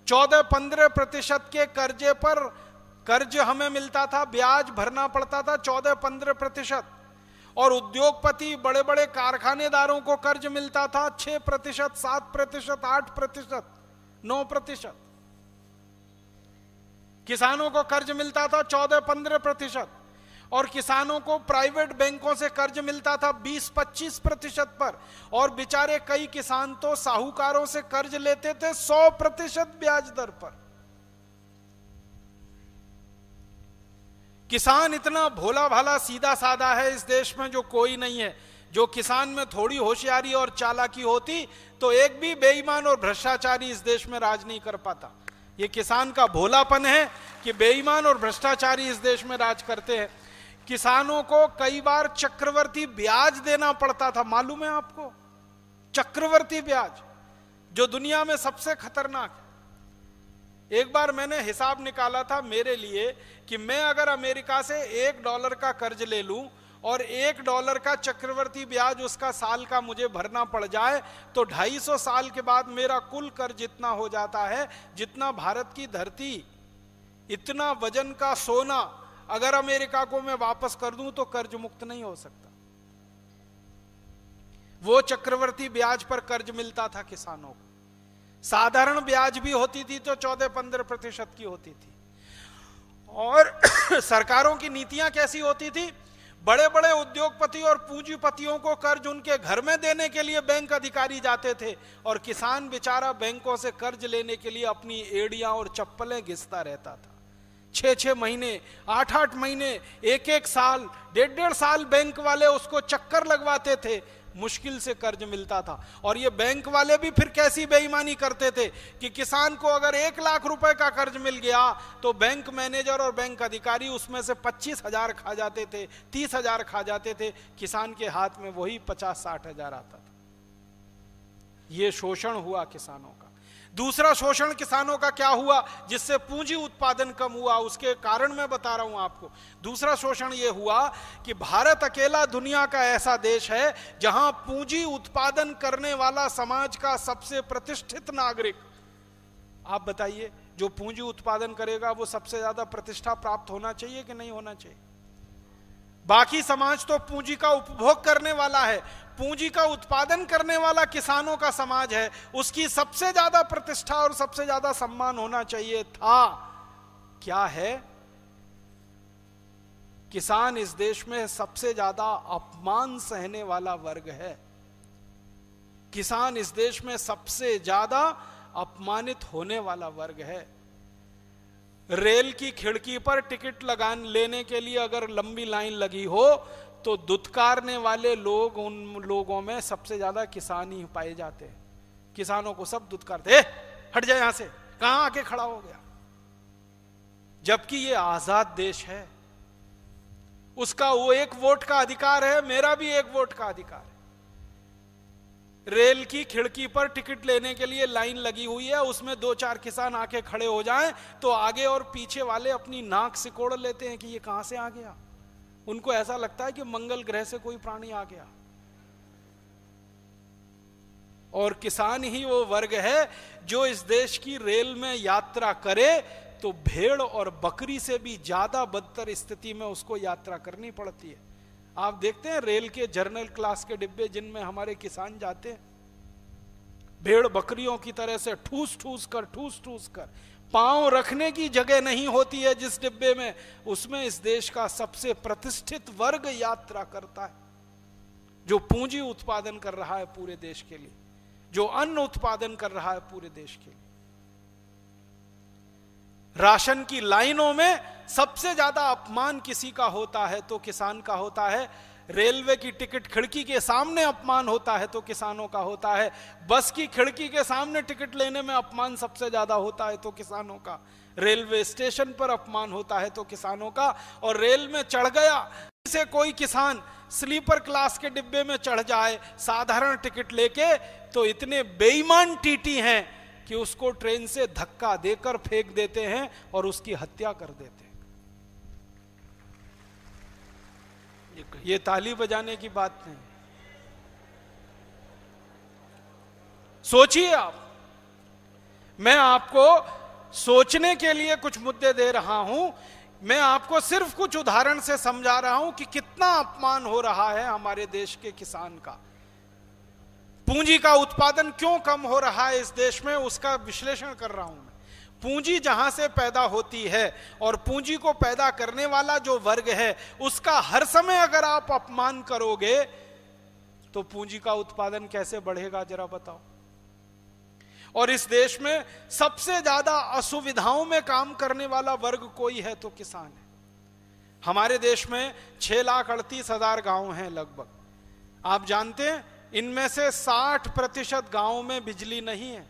चौदह पंद्रह प्रतिशत के कर्जे पर कर्ज हमें मिलता था ब्याज भरना पड़ता था चौदह पंद्रह प्रतिशत और उद्योगपति बड़े बड़े कारखानेदारों को कर्ज मिलता था छह प्रतिशत सात प्रतिशत आठ प्रतिशत नौ प्रतिशत किसानों को कर्ज मिलता था चौदह पंद्रह प्रतिशत और किसानों को प्राइवेट बैंकों से कर्ज मिलता था 20-25 प्रतिशत पर और बेचारे कई किसान तो साहूकारों से कर्ज लेते थे 100 प्रतिशत ब्याज दर पर किसान इतना भोला भाला सीधा साधा है इस देश में जो कोई नहीं है जो किसान में थोड़ी होशियारी और चालाकी होती तो एक भी बेईमान और भ्रष्टाचारी इस देश में राज नहीं कर पाता ये किसान का भोलापन है कि बेईमान और भ्रष्टाचारी इस देश में राज करते हैं किसानों को कई बार चक्रवर्ती ब्याज देना पड़ता था मालूम है आपको चक्रवर्ती ब्याज जो दुनिया में सबसे खतरनाक एक बार मैंने हिसाब निकाला था मेरे लिए कि मैं अगर अमेरिका से एक डॉलर का कर्ज ले लूं और एक डॉलर का चक्रवर्ती ब्याज उसका साल का मुझे भरना पड़ जाए तो 250 साल के बाद मेरा कुल कर्ज इतना हो जाता है जितना भारत की धरती इतना वजन का सोना अगर अमेरिका को मैं वापस कर दूं तो कर्ज मुक्त नहीं हो सकता वो चक्रवर्ती ब्याज पर कर्ज मिलता था किसानों को साधारण ब्याज भी होती थी तो चौदह पंद्रह प्रतिशत की होती थी और *clears throat* सरकारों की नीतियां कैसी होती थी बड़े बड़े उद्योगपति और पूंजीपतियों को कर्ज उनके घर में देने के लिए बैंक अधिकारी जाते थे और किसान बेचारा बैंकों से कर्ज लेने के लिए अपनी एड़ियां और चप्पलें घिसता रहता था छ छह महीने आठ आठ महीने एक एक साल डेढ़ डेढ़ साल बैंक वाले उसको चक्कर लगवाते थे मुश्किल से कर्ज मिलता था और ये बैंक वाले भी फिर कैसी बेईमानी करते थे कि किसान को अगर एक लाख रुपए का कर्ज मिल गया तो बैंक मैनेजर और बैंक अधिकारी उसमें से पच्चीस हजार खा जाते थे तीस हजार खा जाते थे किसान के हाथ में वही पचास साठ हजार आता था ये शोषण हुआ किसानों का दूसरा शोषण किसानों का क्या हुआ जिससे पूंजी उत्पादन कम हुआ उसके कारण मैं बता रहा हूं आपको दूसरा शोषण यह हुआ कि भारत अकेला दुनिया का ऐसा देश है जहां पूंजी उत्पादन करने वाला समाज का सबसे प्रतिष्ठित नागरिक आप बताइए जो पूंजी उत्पादन करेगा वो सबसे ज्यादा प्रतिष्ठा प्राप्त होना चाहिए कि नहीं होना चाहिए बाकी समाज तो पूंजी का उपभोग करने वाला है पूंजी का उत्पादन करने वाला किसानों का समाज है उसकी सबसे ज्यादा प्रतिष्ठा और सबसे ज्यादा सम्मान होना चाहिए था क्या है किसान इस देश में सबसे ज्यादा अपमान सहने वाला वर्ग है किसान इस देश में सबसे ज्यादा अपमानित होने वाला वर्ग है रेल की खिड़की पर टिकट लगान लेने के लिए अगर लंबी लाइन लगी हो तो दुत्कारने वाले लोग उन लोगों में सबसे ज्यादा किसान ही पाए जाते हैं किसानों को सब दुत्कारते हट जाए यहां से कहा आके खड़ा हो गया जबकि ये आजाद देश है उसका वो एक वोट का अधिकार है मेरा भी एक वोट का अधिकार है रेल की खिड़की पर टिकट लेने के लिए लाइन लगी हुई है उसमें दो चार किसान आके खड़े हो जाएं तो आगे और पीछे वाले अपनी नाक सिकोड़ लेते हैं कि ये कहां से आ गया उनको ऐसा लगता है कि मंगल ग्रह से कोई प्राणी आ गया और किसान ही वो वर्ग है जो इस देश की रेल में यात्रा करे तो भेड़ और बकरी से भी ज्यादा बदतर स्थिति में उसको यात्रा करनी पड़ती है आप देखते हैं रेल के जर्नल क्लास के डिब्बे जिनमें हमारे किसान जाते हैं भेड़ बकरियों की तरह से ठूस ठूस कर ठूस ठूस कर पांव रखने की जगह नहीं होती है जिस डिब्बे में उसमें इस देश का सबसे प्रतिष्ठित वर्ग यात्रा करता है जो पूंजी उत्पादन कर रहा है पूरे देश के लिए जो अन्न उत्पादन कर रहा है पूरे देश के लिए राशन की लाइनों में सबसे ज्यादा अपमान किसी का होता है तो किसान का होता है रेलवे की टिकट खिड़की के सामने अपमान होता है तो किसानों का होता है बस की खिड़की के सामने टिकट लेने में अपमान सबसे ज्यादा होता है तो किसानों का रेलवे स्टेशन पर अपमान होता है तो किसानों का और रेल में चढ़ गया से कोई किसान स्लीपर क्लास के डिब्बे में चढ़ जाए साधारण टिकट लेके तो इतने बेईमान टीटी हैं कि उसको ट्रेन से धक्का देकर फेंक देते हैं और उसकी हत्या कर देते हैं ये ताली बजाने की बात नहीं सोचिए आप मैं आपको सोचने के लिए कुछ मुद्दे दे रहा हूं मैं आपको सिर्फ कुछ उदाहरण से समझा रहा हूं कि कितना अपमान हो रहा है हमारे देश के किसान का पूंजी का उत्पादन क्यों कम हो रहा है इस देश में उसका विश्लेषण कर रहा हूं मैं पूंजी जहां से पैदा होती है और पूंजी को पैदा करने वाला जो वर्ग है उसका हर समय अगर आप अपमान करोगे तो पूंजी का उत्पादन कैसे बढ़ेगा जरा बताओ और इस देश में सबसे ज्यादा असुविधाओं में काम करने वाला वर्ग कोई है तो किसान है हमारे देश में छह लाख अड़तीस हजार गांव हैं लगभग आप जानते हैं इनमें से 60 प्रतिशत गांवों में बिजली नहीं है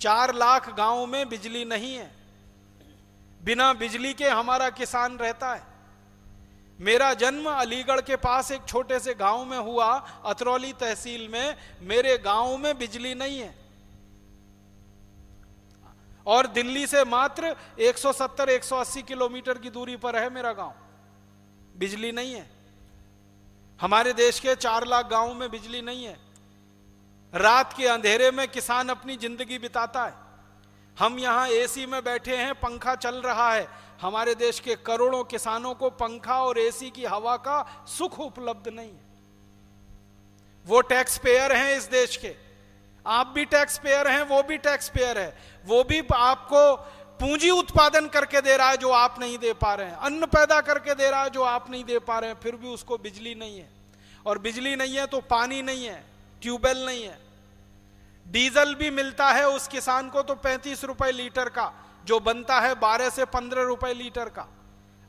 चार लाख गांव में बिजली नहीं है बिना बिजली के हमारा किसान रहता है मेरा जन्म अलीगढ़ के पास एक छोटे से गांव में हुआ अतरौली तहसील में मेरे गांव में बिजली नहीं है और दिल्ली से मात्र 170-180 किलोमीटर की दूरी पर है मेरा गांव बिजली नहीं है हमारे देश के चार लाख गांव में बिजली नहीं है रात के अंधेरे में किसान अपनी जिंदगी बिताता है हम यहाँ एसी में बैठे हैं पंखा चल रहा है हमारे देश के करोड़ों किसानों को पंखा और एसी की हवा का सुख उपलब्ध नहीं है वो टैक्स पेयर हैं इस देश के आप भी टैक्स पेयर हैं वो भी टैक्स पेयर है वो भी आपको पूंजी उत्पादन करके दे रहा है जो आप नहीं दे पा रहे हैं अन्न पैदा करके दे रहा है जो आप नहीं दे पा रहे हैं फिर भी उसको बिजली नहीं है और बिजली नहीं है तो पानी नहीं है ट्यूबवेल नहीं है डीजल भी मिलता है उस किसान को तो पैंतीस रुपए लीटर का जो बनता है बारह से पंद्रह रुपए लीटर का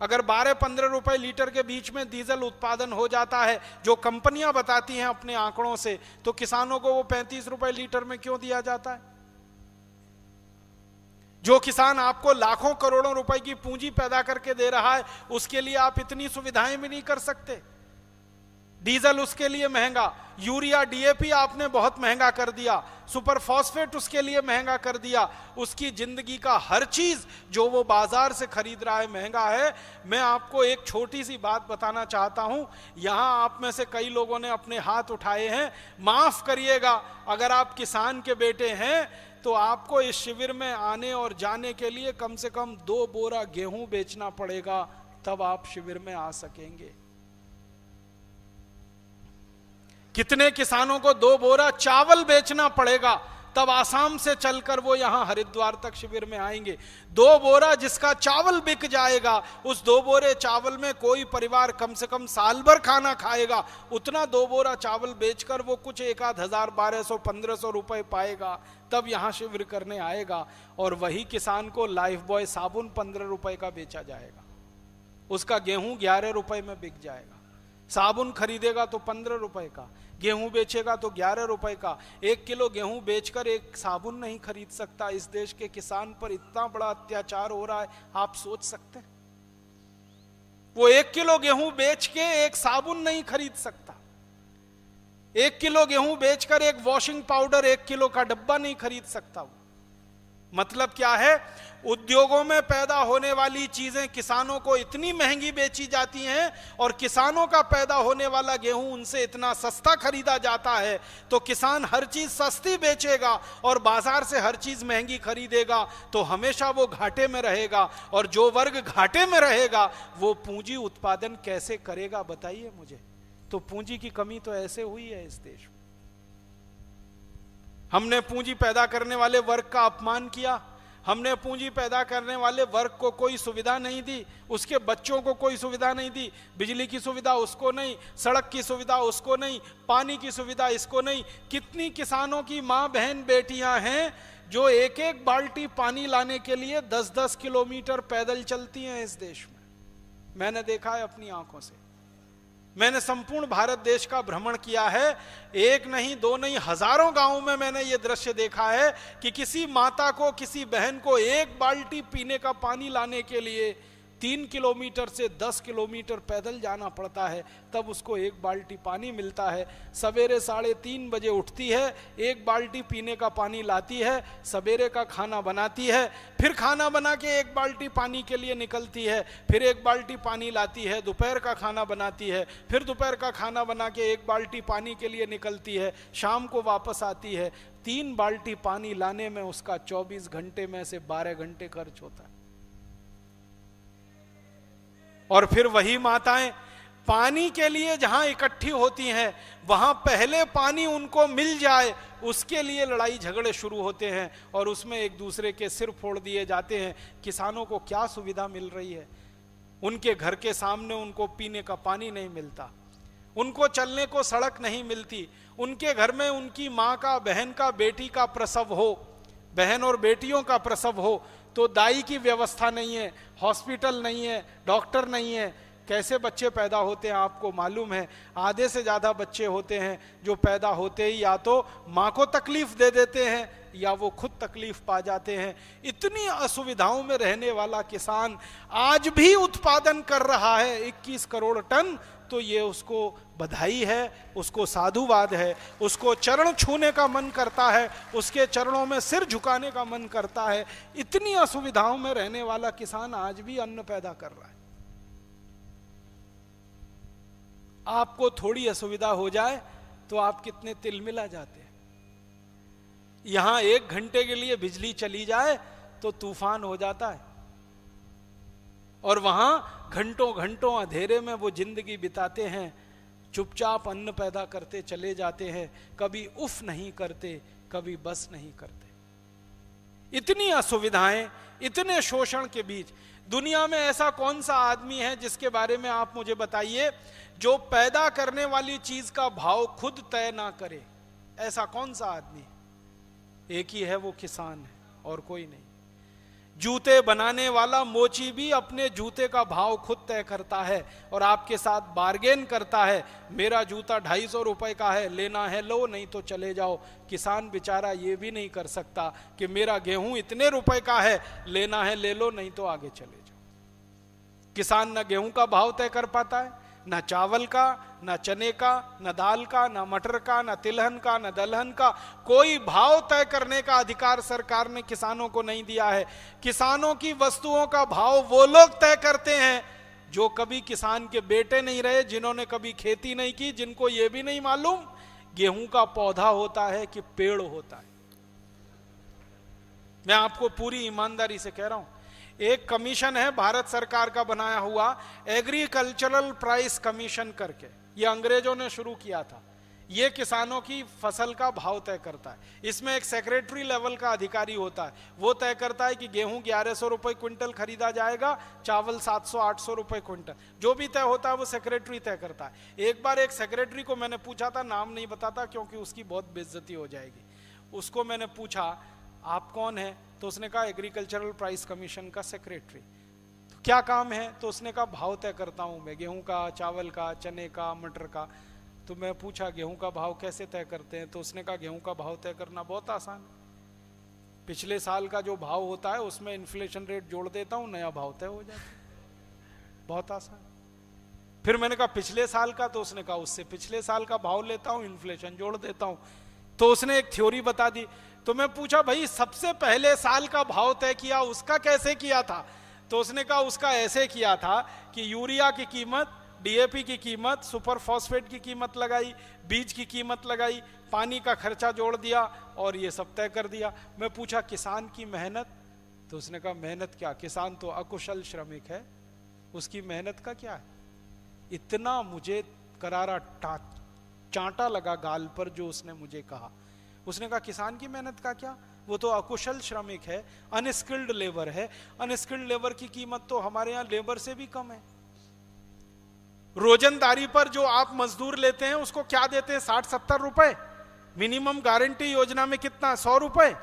अगर बारह पंद्रह रुपए लीटर के बीच में डीजल उत्पादन हो जाता है जो कंपनियां बताती हैं अपने आंकड़ों से तो किसानों को वो पैंतीस रुपए लीटर में क्यों दिया जाता है जो किसान आपको लाखों करोड़ों रुपए की पूंजी पैदा करके दे रहा है उसके लिए आप इतनी सुविधाएं भी नहीं कर सकते डीजल उसके लिए महंगा यूरिया डीएपी आपने बहुत महंगा कर दिया सुपर फॉस्फेट उसके लिए महंगा कर दिया उसकी जिंदगी का हर चीज जो वो बाजार से खरीद रहा है महंगा है मैं आपको एक छोटी सी बात बताना चाहता हूं यहां आप में से कई लोगों ने अपने हाथ उठाए हैं माफ करिएगा अगर आप किसान के बेटे हैं तो आपको इस शिविर में आने और जाने के लिए कम से कम दो बोरा गेहूं बेचना पड़ेगा तब आप शिविर में आ सकेंगे कितने किसानों को दो बोरा चावल बेचना पड़ेगा तब आसाम से चलकर वो यहां हरिद्वार तक शिविर में आएंगे दो बोरा जिसका चावल बिक जाएगा उस दो बोरे चावल में कोई परिवार कम से कम साल भर खाना खाएगा उतना दो बोरा चावल बेचकर वो कुछ एक आध हजार बारह सौ पंद्रह सौ रुपए पाएगा तब यहाँ शिविर करने आएगा और वही किसान को लाइफ बॉय साबुन पंद्रह रुपए का बेचा जाएगा उसका गेहूं ग्यारह रुपए में बिक जाएगा साबुन खरीदेगा तो पंद्रह रुपए का गेहूं बेचेगा तो ग्यारह रुपए का एक किलो गेहूं बेचकर एक साबुन नहीं खरीद सकता इस देश के किसान पर इतना बड़ा अत्याचार हो रहा है आप सोच सकते हैं वो एक किलो गेहूं बेच के एक साबुन नहीं खरीद सकता एक किलो गेहूं बेचकर एक वॉशिंग पाउडर एक किलो का डब्बा नहीं खरीद सकता वो मतलब क्या है उद्योगों में पैदा होने वाली चीजें किसानों को इतनी महंगी बेची जाती हैं और किसानों का पैदा होने वाला गेहूं उनसे इतना सस्ता खरीदा जाता है तो किसान हर चीज सस्ती बेचेगा और बाजार से हर चीज महंगी खरीदेगा तो हमेशा वो घाटे में रहेगा और जो वर्ग घाटे में रहेगा वो पूंजी उत्पादन कैसे करेगा बताइए मुझे तो पूंजी की कमी तो ऐसे हुई है इस देश में हमने पूंजी पैदा करने वाले वर्ग का अपमान किया हमने पूंजी पैदा करने वाले वर्ग को कोई सुविधा नहीं दी उसके बच्चों को कोई सुविधा नहीं दी बिजली की सुविधा उसको नहीं सड़क की सुविधा उसको नहीं पानी की सुविधा इसको नहीं कितनी किसानों की माँ बहन बेटियां हैं जो एक एक बाल्टी पानी लाने के लिए दस दस किलोमीटर पैदल चलती हैं इस देश में मैंने देखा है अपनी आंखों से मैंने संपूर्ण भारत देश का भ्रमण किया है एक नहीं दो नहीं हजारों गांवों में मैंने ये दृश्य देखा है कि किसी माता को किसी बहन को एक बाल्टी पीने का पानी लाने के लिए तीन किलोमीटर से दस किलोमीटर पैदल जाना पड़ता है तब उसको एक बाल्टी पानी मिलता है सवेरे साढ़े तीन बजे उठती है एक बाल्टी पीने का पानी लाती है सवेरे का खाना बनाती है फिर खाना बना के एक बाल्टी पानी के लिए निकलती है फिर एक बाल्टी पानी लाती है दोपहर का खाना बनाती है फिर दोपहर का खाना बना के एक बाल्टी पानी के लिए निकलती है शाम को वापस आती है तीन बाल्टी पानी लाने में उसका चौबीस घंटे में से बारह घंटे खर्च होता है और फिर वही माताएं पानी के लिए जहां इकट्ठी होती हैं वहां पहले पानी उनको मिल जाए उसके लिए लड़ाई झगड़े शुरू होते हैं और उसमें एक दूसरे के सिर फोड़ दिए जाते हैं किसानों को क्या सुविधा मिल रही है उनके घर के सामने उनको पीने का पानी नहीं मिलता उनको चलने को सड़क नहीं मिलती उनके घर में उनकी माँ का बहन का बेटी का प्रसव हो बहन और बेटियों का प्रसव हो तो दाई की व्यवस्था नहीं है हॉस्पिटल नहीं है डॉक्टर नहीं है कैसे बच्चे पैदा होते हैं आपको मालूम है आधे से ज़्यादा बच्चे होते हैं जो पैदा होते ही या तो माँ को तकलीफ दे देते हैं या वो खुद तकलीफ पा जाते हैं इतनी असुविधाओं में रहने वाला किसान आज भी उत्पादन कर रहा है 21 करोड़ टन तो ये उसको बधाई है उसको साधुवाद है उसको चरण छूने का मन करता है उसके चरणों में सिर झुकाने का मन करता है इतनी असुविधाओं में रहने वाला किसान आज भी अन्न पैदा कर रहा है आपको थोड़ी असुविधा हो जाए तो आप कितने तिल मिला जाते हैं यहां एक घंटे के लिए बिजली चली जाए तो तूफान हो जाता है और वहां घंटों घंटों अंधेरे में वो जिंदगी बिताते हैं चुपचाप अन्न पैदा करते चले जाते हैं कभी उफ नहीं करते कभी बस नहीं करते इतनी असुविधाएं इतने शोषण के बीच दुनिया में ऐसा कौन सा आदमी है जिसके बारे में आप मुझे बताइए जो पैदा करने वाली चीज का भाव खुद तय ना करे ऐसा कौन सा आदमी एक ही है वो किसान है और कोई नहीं जूते बनाने वाला मोची भी अपने जूते का भाव खुद तय करता है और आपके साथ बार्गेन करता है मेरा जूता ढाई सौ रुपए का है लेना है लो नहीं तो चले जाओ किसान बेचारा ये भी नहीं कर सकता कि मेरा गेहूं इतने रुपए का है लेना है ले लो नहीं तो आगे चले जाओ किसान न गेहूं का भाव तय कर पाता है ना चावल का ना चने का ना दाल का ना मटर का ना तिलहन का ना दलहन का कोई भाव तय करने का अधिकार सरकार ने किसानों को नहीं दिया है किसानों की वस्तुओं का भाव वो लोग तय करते हैं जो कभी किसान के बेटे नहीं रहे जिन्होंने कभी खेती नहीं की जिनको ये भी नहीं मालूम गेहूं का पौधा होता है कि पेड़ होता है मैं आपको पूरी ईमानदारी से कह रहा हूं एक कमीशन है भारत सरकार का बनाया हुआ एग्रीकल्चरल प्राइस कमीशन करके ये अंग्रेजों ने शुरू किया था ये किसानों की फसल का भाव तय करता है इसमें एक सेक्रेटरी लेवल का अधिकारी होता है वो तय करता है कि गेहूं ग्यारह सौ रुपए क्विंटल खरीदा जाएगा चावल सात सौ आठ सौ रुपए क्विंटल जो भी तय होता है वो सेक्रेटरी तय करता है एक बार एक सेक्रेटरी को मैंने पूछा था नाम नहीं बताता क्योंकि उसकी बहुत बेज्जती हो जाएगी उसको मैंने पूछा आप कौन है तो उसने कहा एग्रीकल्चरल प्राइस कमीशन का सेक्रेटरी तो क्या काम है तो उसने कहा भाव तय करता हूं मैं गेहूं का चावल का चने का मटर का तो मैं पूछा गेहूं का भाव कैसे तय करते हैं तो उसने कहा गेहूं का भाव तय करना बहुत आसान है पिछले साल का जो भाव होता है उसमें इन्फ्लेशन रेट जोड़ देता हूं नया भाव तय हो जाता है बहुत आसान फिर मैंने कहा पिछले साल का तो उसने कहा उससे पिछले साल का भाव लेता हूं इन्फ्लेशन जोड़ देता हूं तो उसने एक थ्योरी बता दी तो मैं पूछा भाई सबसे पहले साल का भाव तय किया उसका कैसे किया था तो उसने कहा उसका ऐसे किया था कि यूरिया की कीमत डीएपी की कीमत सुपर फॉस्फेट की कीमत लगाई बीज की कीमत लगाई पानी का खर्चा जोड़ दिया और ये सब तय कर दिया मैं पूछा किसान की मेहनत तो उसने कहा मेहनत क्या किसान तो अकुशल श्रमिक है उसकी मेहनत का क्या है इतना मुझे करारा चांटा लगा गाल पर जो उसने मुझे कहा उसने कहा किसान की मेहनत का क्या वो तो अकुशल श्रमिक है अनस्किल्ड लेबर है अनस्किल्ड लेबर की कीमत तो हमारे यहाँ लेबर से भी कम है रोजनदारी पर जो आप मजदूर लेते हैं उसको क्या देते हैं साठ सत्तर रुपए मिनिमम गारंटी योजना में कितना सौ रुपए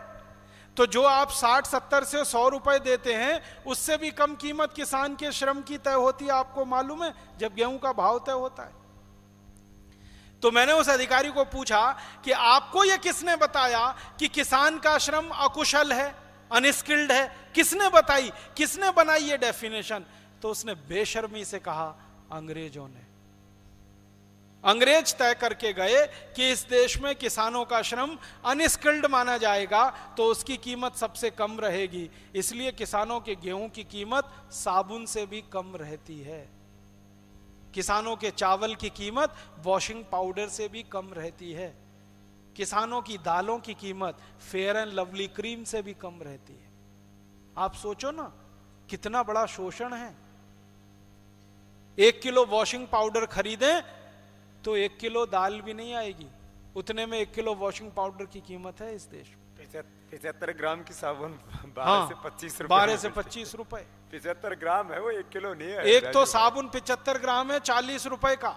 तो जो आप साठ सत्तर से सौ रुपए देते हैं उससे भी कम कीमत किसान के श्रम की तय होती है आपको मालूम है जब गेहूं का भाव तय होता है तो मैंने उस अधिकारी को पूछा कि आपको यह किसने बताया कि किसान का श्रम अकुशल है अनस्किल्ड है किसने बताई किसने बनाई ये डेफिनेशन तो उसने बेशर्मी से कहा अंग्रेजों ने अंग्रेज तय करके गए कि इस देश में किसानों का श्रम अनस्किल्ड माना जाएगा तो उसकी कीमत सबसे कम रहेगी इसलिए किसानों के गेहूं की कीमत साबुन से भी कम रहती है किसानों के चावल की कीमत वॉशिंग पाउडर से भी कम रहती है किसानों की दालों की कीमत फेयर एंड लवली क्रीम से भी कम रहती है आप सोचो ना कितना बड़ा शोषण है एक किलो वॉशिंग पाउडर खरीदें तो एक किलो दाल भी नहीं आएगी उतने में एक किलो वॉशिंग पाउडर की कीमत है इस देश में पिछहत्तर ग्राम की साबुन बारह से हाँ, पच्चीस रुपए बारह से पच्चीस रुपए पिछहत्तर ग्राम है वो एक किलो नहीं है एक तो साबुन पिछहत्तर ग्राम है चालीस रुपए का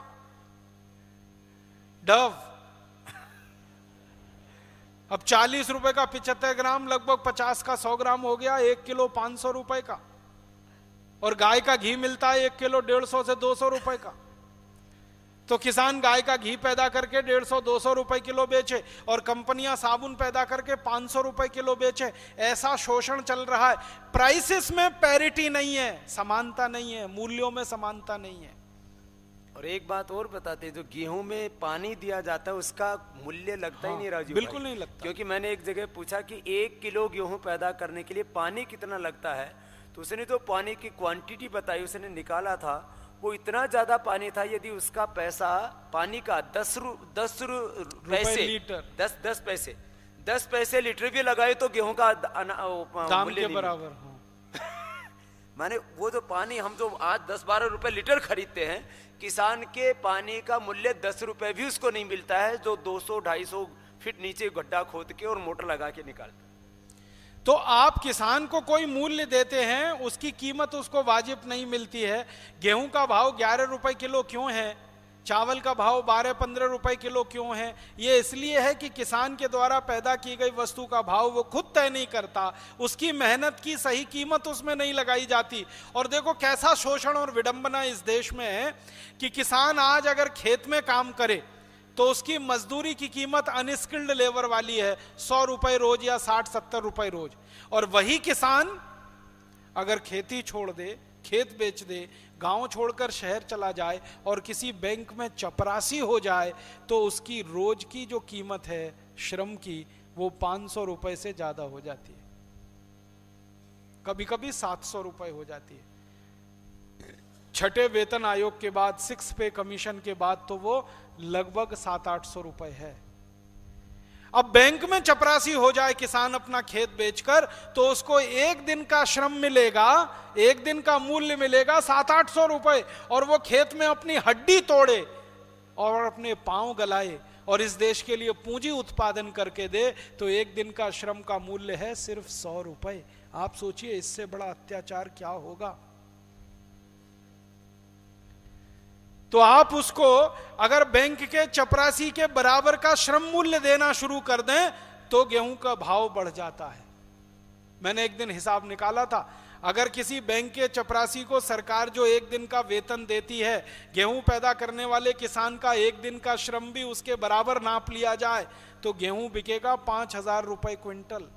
डव अब चालीस रुपए का पिछहत्तर ग्राम लगभग पचास का सौ ग्राम हो गया एक किलो पांच सौ रुपए का और गाय का घी मिलता है एक किलो डेढ़ सौ से दो सौ रुपए का तो किसान गाय का घी पैदा करके डेढ़ सौ दो सौ रुपए किलो बेचे और कंपनियां साबुन पैदा करके पांच सौ रुपए किलो बेचे ऐसा शोषण चल रहा है प्राइसिस में पैरिटी नहीं है समानता नहीं है मूल्यों में समानता नहीं है और एक बात और बताते जो गेहूं में पानी दिया जाता है उसका मूल्य लगता हाँ, ही नहीं राजू बिल्कुल नहीं लगता क्योंकि मैंने एक जगह पूछा कि एक किलो गेहूं पैदा करने के लिए पानी कितना लगता है तो उसने तो पानी की क्वांटिटी बताई उसने निकाला था वो इतना ज्यादा पानी था यदि उसका पैसा पानी का दस रु, दस रु, पैसे लीटर दस दस पैसे दस पैसे लीटर भी लगाए तो गेहूं का दाम के बराबर हाँ। *laughs* माने वो जो पानी हम जो आज दस बारह रुपए लीटर खरीदते हैं किसान के पानी का मूल्य दस रुपए भी उसको नहीं मिलता है जो दो सौ ढाई सौ फीट नीचे गड्ढा खोद के और मोटर लगा के निकालता तो आप किसान को कोई मूल्य देते हैं उसकी कीमत उसको वाजिब नहीं मिलती है गेहूं का भाव ग्यारह रुपए किलो क्यों है चावल का भाव बारह पंद्रह रुपए किलो क्यों है ये इसलिए है कि किसान के द्वारा पैदा की गई वस्तु का भाव वो खुद तय नहीं करता उसकी मेहनत की सही कीमत उसमें नहीं लगाई जाती और देखो कैसा शोषण और विडंबना इस देश में है कि किसान आज अगर खेत में काम करे तो उसकी मजदूरी की कीमत अनस्किल्ड लेबर वाली है सौ रुपए रोज या साठ सत्तर रुपए रोज और वही किसान अगर खेती छोड़ दे खेत बेच दे गांव छोड़कर शहर चला जाए और किसी बैंक में चपरासी हो जाए तो उसकी रोज की जो कीमत है श्रम की वो पांच सौ रुपए से ज्यादा हो जाती है कभी कभी सात सौ रुपए हो जाती है छठे वेतन आयोग के बाद सिक्स पे कमीशन के बाद तो वो लगभग सात आठ सौ रुपए है अब बैंक में चपरासी हो जाए किसान अपना खेत बेचकर तो उसको एक दिन का श्रम मिलेगा एक दिन का मूल्य मिलेगा सात आठ सौ रुपए और वो खेत में अपनी हड्डी तोड़े और अपने पांव गलाए और इस देश के लिए पूंजी उत्पादन करके दे तो एक दिन का श्रम का मूल्य है सिर्फ सौ रुपए आप सोचिए इससे बड़ा अत्याचार क्या होगा तो आप उसको अगर बैंक के चपरासी के बराबर का श्रम मूल्य देना शुरू कर दें तो गेहूं का भाव बढ़ जाता है मैंने एक दिन हिसाब निकाला था अगर किसी बैंक के चपरासी को सरकार जो एक दिन का वेतन देती है गेहूं पैदा करने वाले किसान का एक दिन का श्रम भी उसके बराबर नाप लिया जाए तो गेहूं बिकेगा पांच हजार रुपए क्विंटल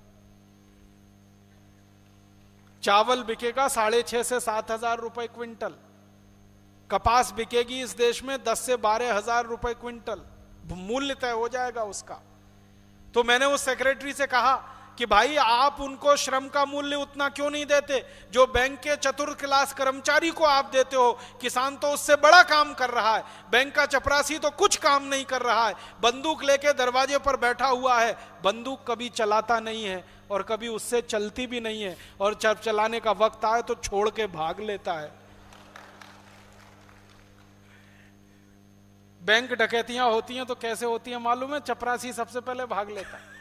चावल बिकेगा साढ़े छह से सात हजार रुपए क्विंटल कपास बिकेगी इस देश में दस से बारह हजार रुपए क्विंटल मूल्य तय हो जाएगा उसका तो मैंने उस सेक्रेटरी से कहा कि भाई आप उनको श्रम का मूल्य उतना क्यों नहीं देते जो बैंक के चतुर क्लास कर्मचारी को आप देते हो किसान तो उससे बड़ा काम कर रहा है बैंक का चपरासी तो कुछ काम नहीं कर रहा है बंदूक लेके दरवाजे पर बैठा हुआ है बंदूक कभी चलाता नहीं है और कभी उससे चलती भी नहीं है और चलाने का वक्त आए तो छोड़ के भाग लेता है बैंक डकैतियां होती हैं तो कैसे होती हैं मालूम है चपरासी सबसे पहले भाग लेता है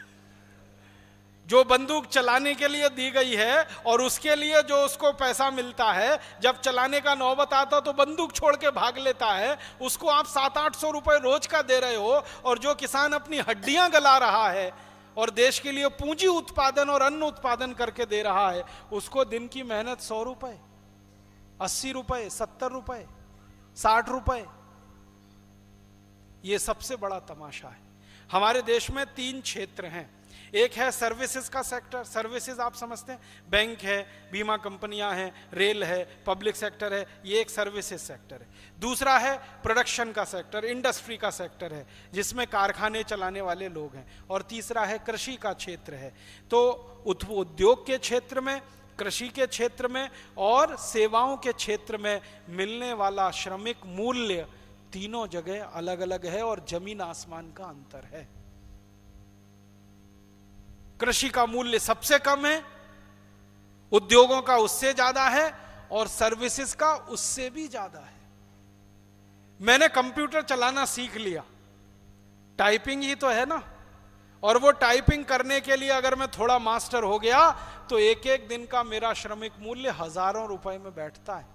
जो बंदूक चलाने के लिए दी गई है और उसके लिए जो उसको पैसा मिलता है जब चलाने का नौबत आता तो बंदूक छोड़ के भाग लेता है उसको आप सात आठ सौ रुपए रोज का दे रहे हो और जो किसान अपनी हड्डियां गला रहा है और देश के लिए पूंजी उत्पादन और अन्न उत्पादन करके दे रहा है उसको दिन की मेहनत सौ रुपए अस्सी रुपए सत्तर रुपए साठ रुपए ये सबसे बड़ा तमाशा है हमारे देश में तीन क्षेत्र हैं एक है सर्विसेज का सेक्टर सर्विसेज आप समझते हैं बैंक है बीमा कंपनियां हैं रेल है पब्लिक सेक्टर है ये एक सर्विसेज सेक्टर है दूसरा है प्रोडक्शन का सेक्टर इंडस्ट्री का सेक्टर है जिसमें कारखाने चलाने वाले लोग हैं और तीसरा है कृषि का क्षेत्र है तो उद्योग के क्षेत्र में कृषि के क्षेत्र में और सेवाओं के क्षेत्र में मिलने वाला श्रमिक मूल्य तीनों जगह अलग अलग है और जमीन आसमान का अंतर है कृषि का मूल्य सबसे कम है उद्योगों का उससे ज्यादा है और सर्विसेज का उससे भी ज्यादा है मैंने कंप्यूटर चलाना सीख लिया टाइपिंग ही तो है ना और वो टाइपिंग करने के लिए अगर मैं थोड़ा मास्टर हो गया तो एक एक दिन का मेरा श्रमिक मूल्य हजारों रुपए में बैठता है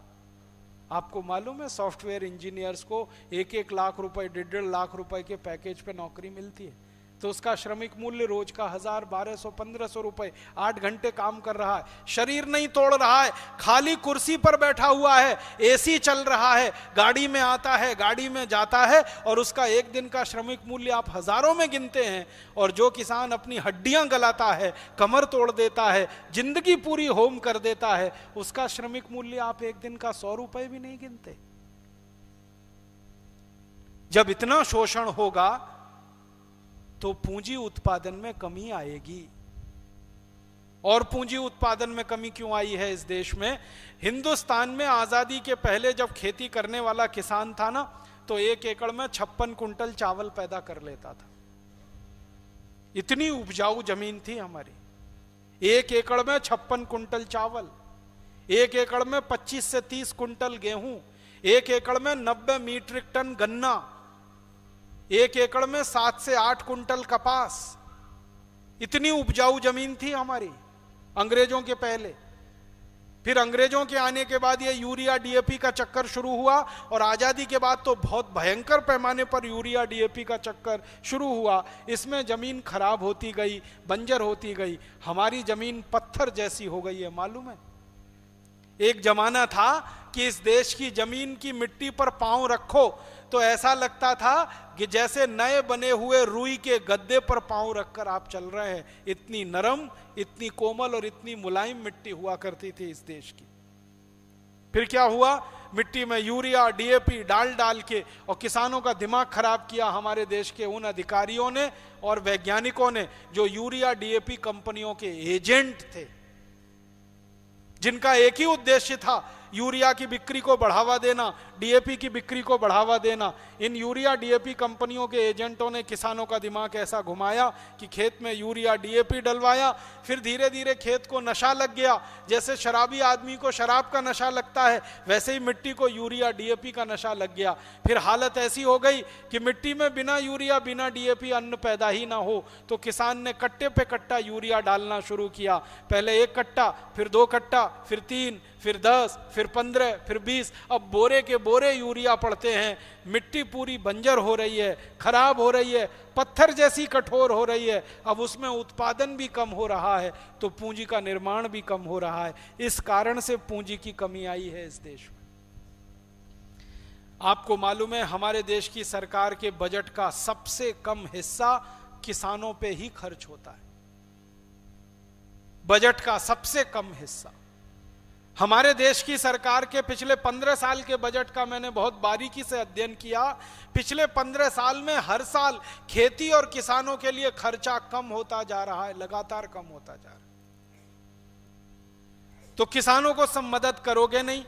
आपको मालूम है सॉफ्टवेयर इंजीनियर्स को एक एक लाख रुपए डेढ़ डेढ़ लाख रुपए के पैकेज पे नौकरी मिलती है तो उसका श्रमिक मूल्य रोज का हजार बारह सौ पंद्रह सौ रुपए आठ घंटे काम कर रहा है शरीर नहीं तोड़ रहा है खाली कुर्सी पर बैठा हुआ है एसी चल रहा है गाड़ी में आता है गाड़ी में जाता है और उसका एक दिन का श्रमिक मूल्य आप हजारों में गिनते हैं और जो किसान अपनी हड्डियां गलाता है कमर तोड़ देता है जिंदगी पूरी होम कर देता है उसका श्रमिक मूल्य आप एक दिन का सौ रुपए भी नहीं गिनते जब इतना शोषण होगा तो पूंजी उत्पादन में कमी आएगी और पूंजी उत्पादन में कमी क्यों आई है इस देश में हिंदुस्तान में आजादी के पहले जब खेती करने वाला किसान था ना तो एक एकड़ में छप्पन कुंटल चावल पैदा कर लेता था इतनी उपजाऊ जमीन थी हमारी एक एकड़ में छप्पन कुंटल चावल एक एकड़ में 25 से 30 कुंटल गेहूं एक एकड़ में 90 मीट्रिक टन गन्ना एक एकड़ में सात से आठ कुंटल कपास इतनी उपजाऊ जमीन थी हमारी अंग्रेजों के पहले फिर अंग्रेजों के आने के बाद यह यूरिया डीएपी का चक्कर शुरू हुआ और आजादी के बाद तो बहुत भयंकर पैमाने पर यूरिया डीएपी का चक्कर शुरू हुआ इसमें जमीन खराब होती गई बंजर होती गई हमारी जमीन पत्थर जैसी हो गई है मालूम है एक जमाना था कि इस देश की जमीन की मिट्टी पर पांव रखो तो ऐसा लगता था कि जैसे नए बने हुए रुई के गद्दे पर पांव रखकर आप चल रहे हैं इतनी नरम इतनी कोमल और इतनी मुलायम मिट्टी हुआ करती थी इस देश की फिर क्या हुआ मिट्टी में यूरिया डीएपी डाल डाल के और किसानों का दिमाग खराब किया हमारे देश के उन अधिकारियों ने और वैज्ञानिकों ने जो यूरिया डीएपी कंपनियों के एजेंट थे जिनका एक ही उद्देश्य था यूरिया की बिक्री को बढ़ावा देना डीएपी की बिक्री को बढ़ावा देना इन यूरिया डीएपी कंपनियों के एजेंटों ने किसानों का दिमाग ऐसा घुमाया कि खेत में यूरिया डीएपी डलवाया फिर धीरे धीरे खेत को नशा लग गया जैसे शराबी आदमी को शराब का नशा लगता है वैसे ही मिट्टी को यूरिया डीएपी का नशा लग गया फिर हालत ऐसी हो गई कि मिट्टी में बिना यूरिया बिना डीएपी अन्न पैदा ही ना हो तो किसान ने कट्टे पे कट्टा यूरिया डालना शुरू किया पहले एक कट्टा फिर दो कट्टा फिर तीन फिर दस फिर पंद्रह फिर बीस अब बोरे के बोरे यूरिया पड़ते हैं मिट्टी पूरी बंजर हो रही है खराब हो रही है पत्थर जैसी कठोर हो रही है अब उसमें उत्पादन भी कम हो रहा है तो पूंजी का निर्माण भी कम हो रहा है इस कारण से पूंजी की कमी आई है इस देश में आपको मालूम है हमारे देश की सरकार के बजट का सबसे कम हिस्सा किसानों पे ही खर्च होता है बजट का सबसे कम हिस्सा हमारे देश की सरकार के पिछले पंद्रह साल के बजट का मैंने बहुत बारीकी से अध्ययन किया पिछले पंद्रह साल में हर साल खेती और किसानों के लिए खर्चा कम होता जा रहा है लगातार कम होता जा रहा है तो किसानों को सब मदद करोगे नहीं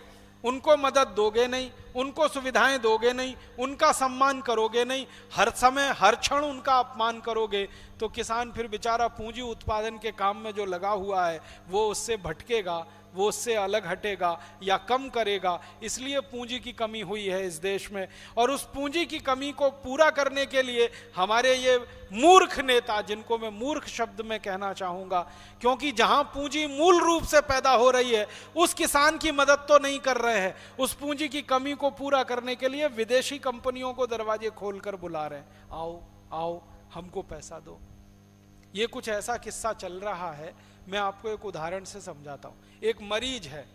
उनको मदद दोगे नहीं उनको सुविधाएं दोगे नहीं उनका सम्मान करोगे नहीं हर समय हर क्षण उनका अपमान करोगे तो किसान फिर बेचारा पूंजी उत्पादन के काम में जो लगा हुआ है वो उससे भटकेगा वो उससे अलग हटेगा या कम करेगा इसलिए पूंजी की कमी हुई है इस देश में और उस पूंजी की कमी को पूरा करने के लिए हमारे ये मूर्ख नेता जिनको मैं मूर्ख शब्द में कहना चाहूंगा क्योंकि जहां पूंजी मूल रूप से पैदा हो रही है उस किसान की मदद तो नहीं कर रहे हैं उस पूंजी की कमी को पूरा करने के लिए विदेशी कंपनियों को दरवाजे खोलकर बुला रहे हैं आओ आओ हमको पैसा दो ये कुछ ऐसा किस्सा चल रहा है मैं आपको एक उदाहरण से समझाता हूं एक मरीज है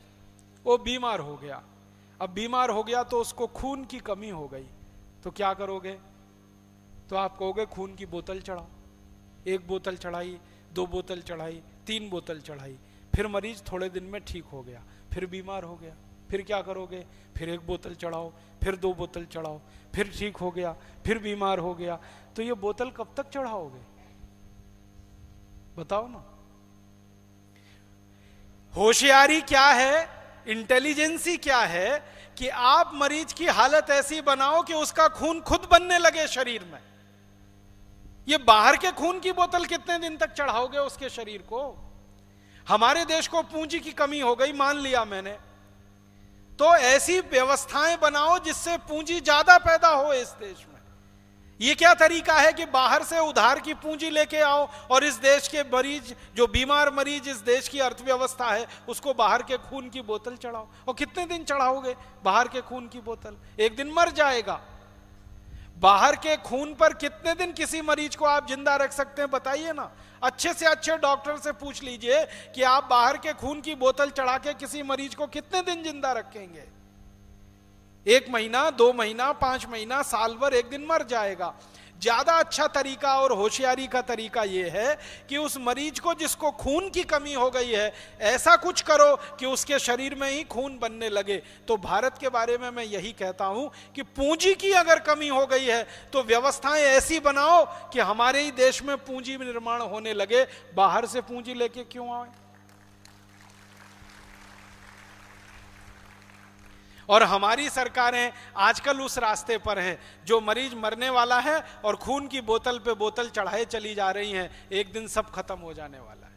वो बीमार हो गया अब बीमार हो गया तो उसको खून की कमी हो गई तो क्या करोगे तो आप कहोगे खून की बोतल चढ़ाओ एक बोतल चढ़ाई दो बोतल चढ़ाई तीन बोतल चढ़ाई फिर मरीज थोड़े दिन में ठीक हो गया फिर बीमार हो गया फिर क्या करोगे फिर एक बोतल चढ़ाओ फिर दो बोतल चढ़ाओ फिर ठीक हो गया फिर बीमार हो गया तो ये बोतल कब तक चढ़ाओगे बताओ ना होशियारी क्या है इंटेलिजेंसी क्या है कि आप मरीज की हालत ऐसी बनाओ कि उसका खून खुद बनने लगे शरीर में ये बाहर के खून की बोतल कितने दिन तक चढ़ाओगे उसके शरीर को हमारे देश को पूंजी की कमी हो गई मान लिया मैंने तो ऐसी व्यवस्थाएं बनाओ जिससे पूंजी ज्यादा पैदा हो इस देश में ये क्या तरीका है कि बाहर से उधार की पूंजी लेके आओ और इस देश के मरीज जो बीमार मरीज इस देश की अर्थव्यवस्था है उसको बाहर के खून की बोतल चढ़ाओ और कितने दिन चढ़ाओगे बाहर के खून की बोतल एक दिन मर जाएगा बाहर के खून पर कितने दिन किसी मरीज को आप जिंदा रख सकते हैं बताइए ना अच्छे से अच्छे डॉक्टर से पूछ लीजिए कि आप बाहर के खून की बोतल चढ़ा के किसी मरीज को कितने दिन जिंदा रखेंगे एक महीना दो महीना पांच महीना साल भर एक दिन मर जाएगा ज्यादा अच्छा तरीका और होशियारी का तरीका यह है कि उस मरीज को जिसको खून की कमी हो गई है ऐसा कुछ करो कि उसके शरीर में ही खून बनने लगे तो भारत के बारे में मैं यही कहता हूं कि पूंजी की अगर कमी हो गई है तो व्यवस्थाएं ऐसी बनाओ कि हमारे ही देश में पूंजी निर्माण होने लगे बाहर से पूंजी लेके क्यों आए और हमारी सरकारें आजकल उस रास्ते पर हैं जो मरीज मरने वाला है और खून की बोतल पे बोतल चढ़ाए चली जा रही हैं एक दिन सब खत्म हो जाने वाला है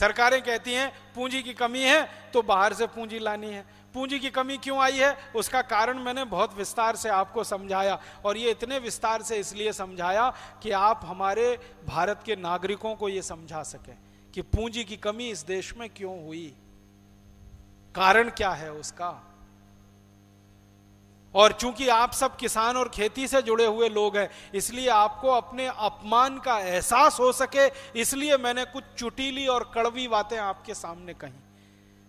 सरकारें कहती हैं पूंजी की कमी है तो बाहर से पूंजी लानी है पूंजी की कमी क्यों आई है उसका कारण मैंने बहुत विस्तार से आपको समझाया और ये इतने विस्तार से इसलिए समझाया कि आप हमारे भारत के नागरिकों को ये समझा सकें कि पूंजी की कमी इस देश में क्यों हुई कारण क्या है उसका और चूंकि आप सब किसान और खेती से जुड़े हुए लोग हैं इसलिए आपको अपने अपमान का एहसास हो सके इसलिए मैंने कुछ चुटीली और कड़वी बातें आपके सामने कही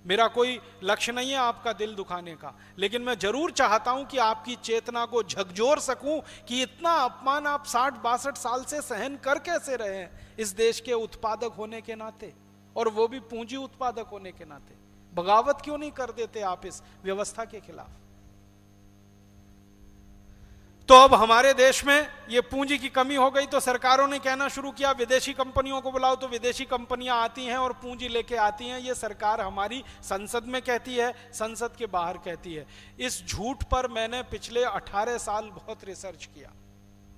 मेरा कोई लक्ष्य नहीं है आपका दिल दुखाने का लेकिन मैं जरूर चाहता हूं कि आपकी चेतना को झकझोर सकूं कि इतना अपमान आप साठ बासठ साल से सहन कर कैसे रहे हैं इस देश के उत्पादक होने के नाते और वो भी पूंजी उत्पादक होने के नाते बगावत क्यों नहीं कर देते आप इस व्यवस्था के खिलाफ तो अब हमारे देश में ये पूंजी की कमी हो गई तो सरकारों ने कहना शुरू किया विदेशी कंपनियों को बुलाओ तो विदेशी कंपनियां आती हैं और पूंजी लेके आती हैं ये सरकार हमारी संसद में कहती है संसद के बाहर कहती है इस झूठ पर मैंने पिछले 18 साल बहुत रिसर्च किया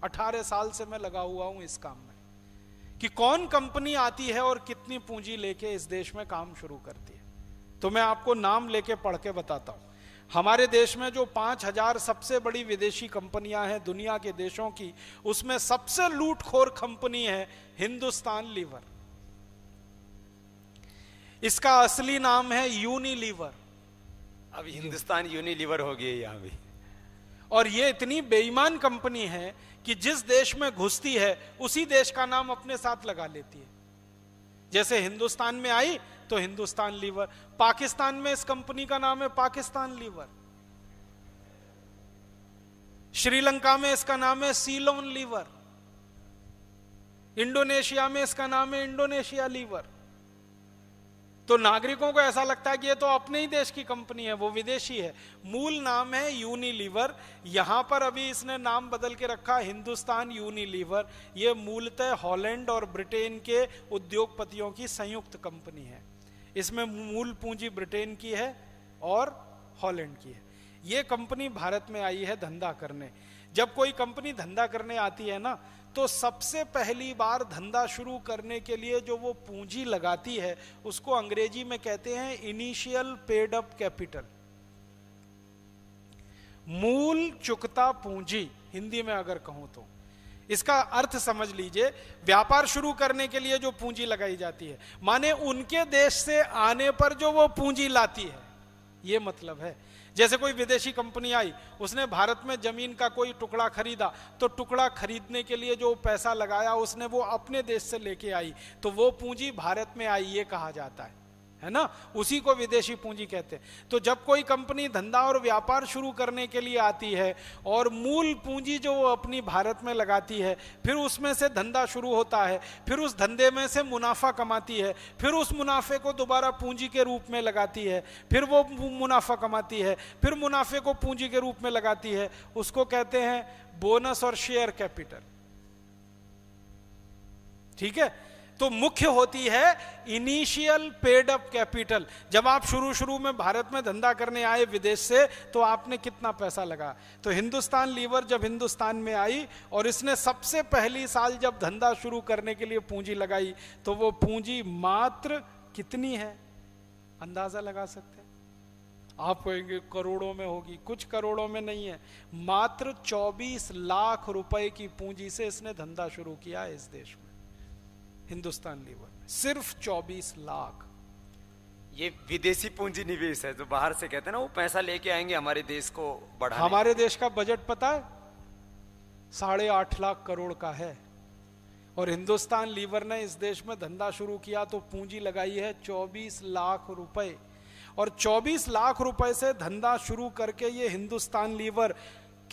18 साल से मैं लगा हुआ हूं इस काम में कि कौन कंपनी आती है और कितनी पूंजी लेके इस देश में काम शुरू करती है तो मैं आपको नाम लेके पढ़ के बताता हूं हमारे देश में जो पांच हजार सबसे बड़ी विदेशी कंपनियां हैं दुनिया के देशों की उसमें सबसे लूटखोर कंपनी है हिंदुस्तान लीवर इसका असली नाम है यूनिलीवर अब हिंदुस्तान यूनिलीवर हो गई यहां भी और ये इतनी बेईमान कंपनी है कि जिस देश में घुसती है उसी देश का नाम अपने साथ लगा लेती है जैसे हिंदुस्तान में आई तो हिंदुस्तान लीवर पाकिस्तान में इस कंपनी का नाम है पाकिस्तान लीवर श्रीलंका में इसका नाम है सीलोन लीवर इंडोनेशिया में इसका नाम है इंडोनेशिया लीवर तो नागरिकों को ऐसा लगता है कि ये तो अपने ही देश की कंपनी है वो विदेशी है मूल नाम है यूनिलीवर यहां पर अभी इसने नाम बदल के रखा हिंदुस्तान यूनिलीवर ये मूलतः हॉलैंड और ब्रिटेन के उद्योगपतियों की संयुक्त कंपनी है इसमें मूल पूंजी ब्रिटेन की है और हॉलैंड की है ये कंपनी भारत में आई है धंधा करने जब कोई कंपनी धंधा करने आती है ना तो सबसे पहली बार धंधा शुरू करने के लिए जो वो पूंजी लगाती है उसको अंग्रेजी में कहते हैं इनिशियल पेड अप कैपिटल मूल चुकता पूंजी हिंदी में अगर कहूं तो इसका अर्थ समझ लीजिए व्यापार शुरू करने के लिए जो पूंजी लगाई जाती है माने उनके देश से आने पर जो वो पूंजी लाती है ये मतलब है जैसे कोई विदेशी कंपनी आई उसने भारत में जमीन का कोई टुकड़ा खरीदा तो टुकड़ा खरीदने के लिए जो पैसा लगाया उसने वो अपने देश से लेके आई तो वो पूंजी भारत में आई ये कहा जाता है है ना उसी को विदेशी पूंजी कहते हैं तो जब कोई कंपनी धंधा और व्यापार शुरू करने के लिए आती है और मूल पूंजी जो वो अपनी भारत में लगाती है फिर उसमें से धंधा शुरू होता है फिर उस धंधे में से मुनाफा कमाती है फिर उस मुनाफे को दोबारा पूंजी के रूप में लगाती है फिर वो मुनाफा कमाती है फिर मुनाफे को पूंजी के रूप में लगाती है उसको कहते हैं बोनस और शेयर कैपिटल ठीक है तो मुख्य होती है इनिशियल पेड अप कैपिटल जब आप शुरू शुरू में भारत में धंधा करने आए विदेश से तो आपने कितना पैसा लगा तो हिंदुस्तान लीवर जब हिंदुस्तान में आई और इसने सबसे पहली साल जब धंधा शुरू करने के लिए पूंजी लगाई तो वो पूंजी मात्र कितनी है अंदाजा लगा सकते हैं आप कहेंगे करोड़ों में होगी कुछ करोड़ों में नहीं है मात्र 24 लाख रुपए की पूंजी से इसने धंधा शुरू किया इस देश में हिंदुस्तान लीवर में सिर्फ 24 लाख ये विदेशी पूंजी निवेश है जो बाहर से कहते हैं ना वो पैसा लेके आएंगे हमारे देश को बढ़ा हमारे देश का बजट पता है साढ़े आठ लाख करोड़ का है और हिंदुस्तान लीवर ने इस देश में धंधा शुरू किया तो पूंजी लगाई है 24 लाख रुपए और 24 लाख रुपए से धंधा शुरू करके ये हिंदुस्तान लीवर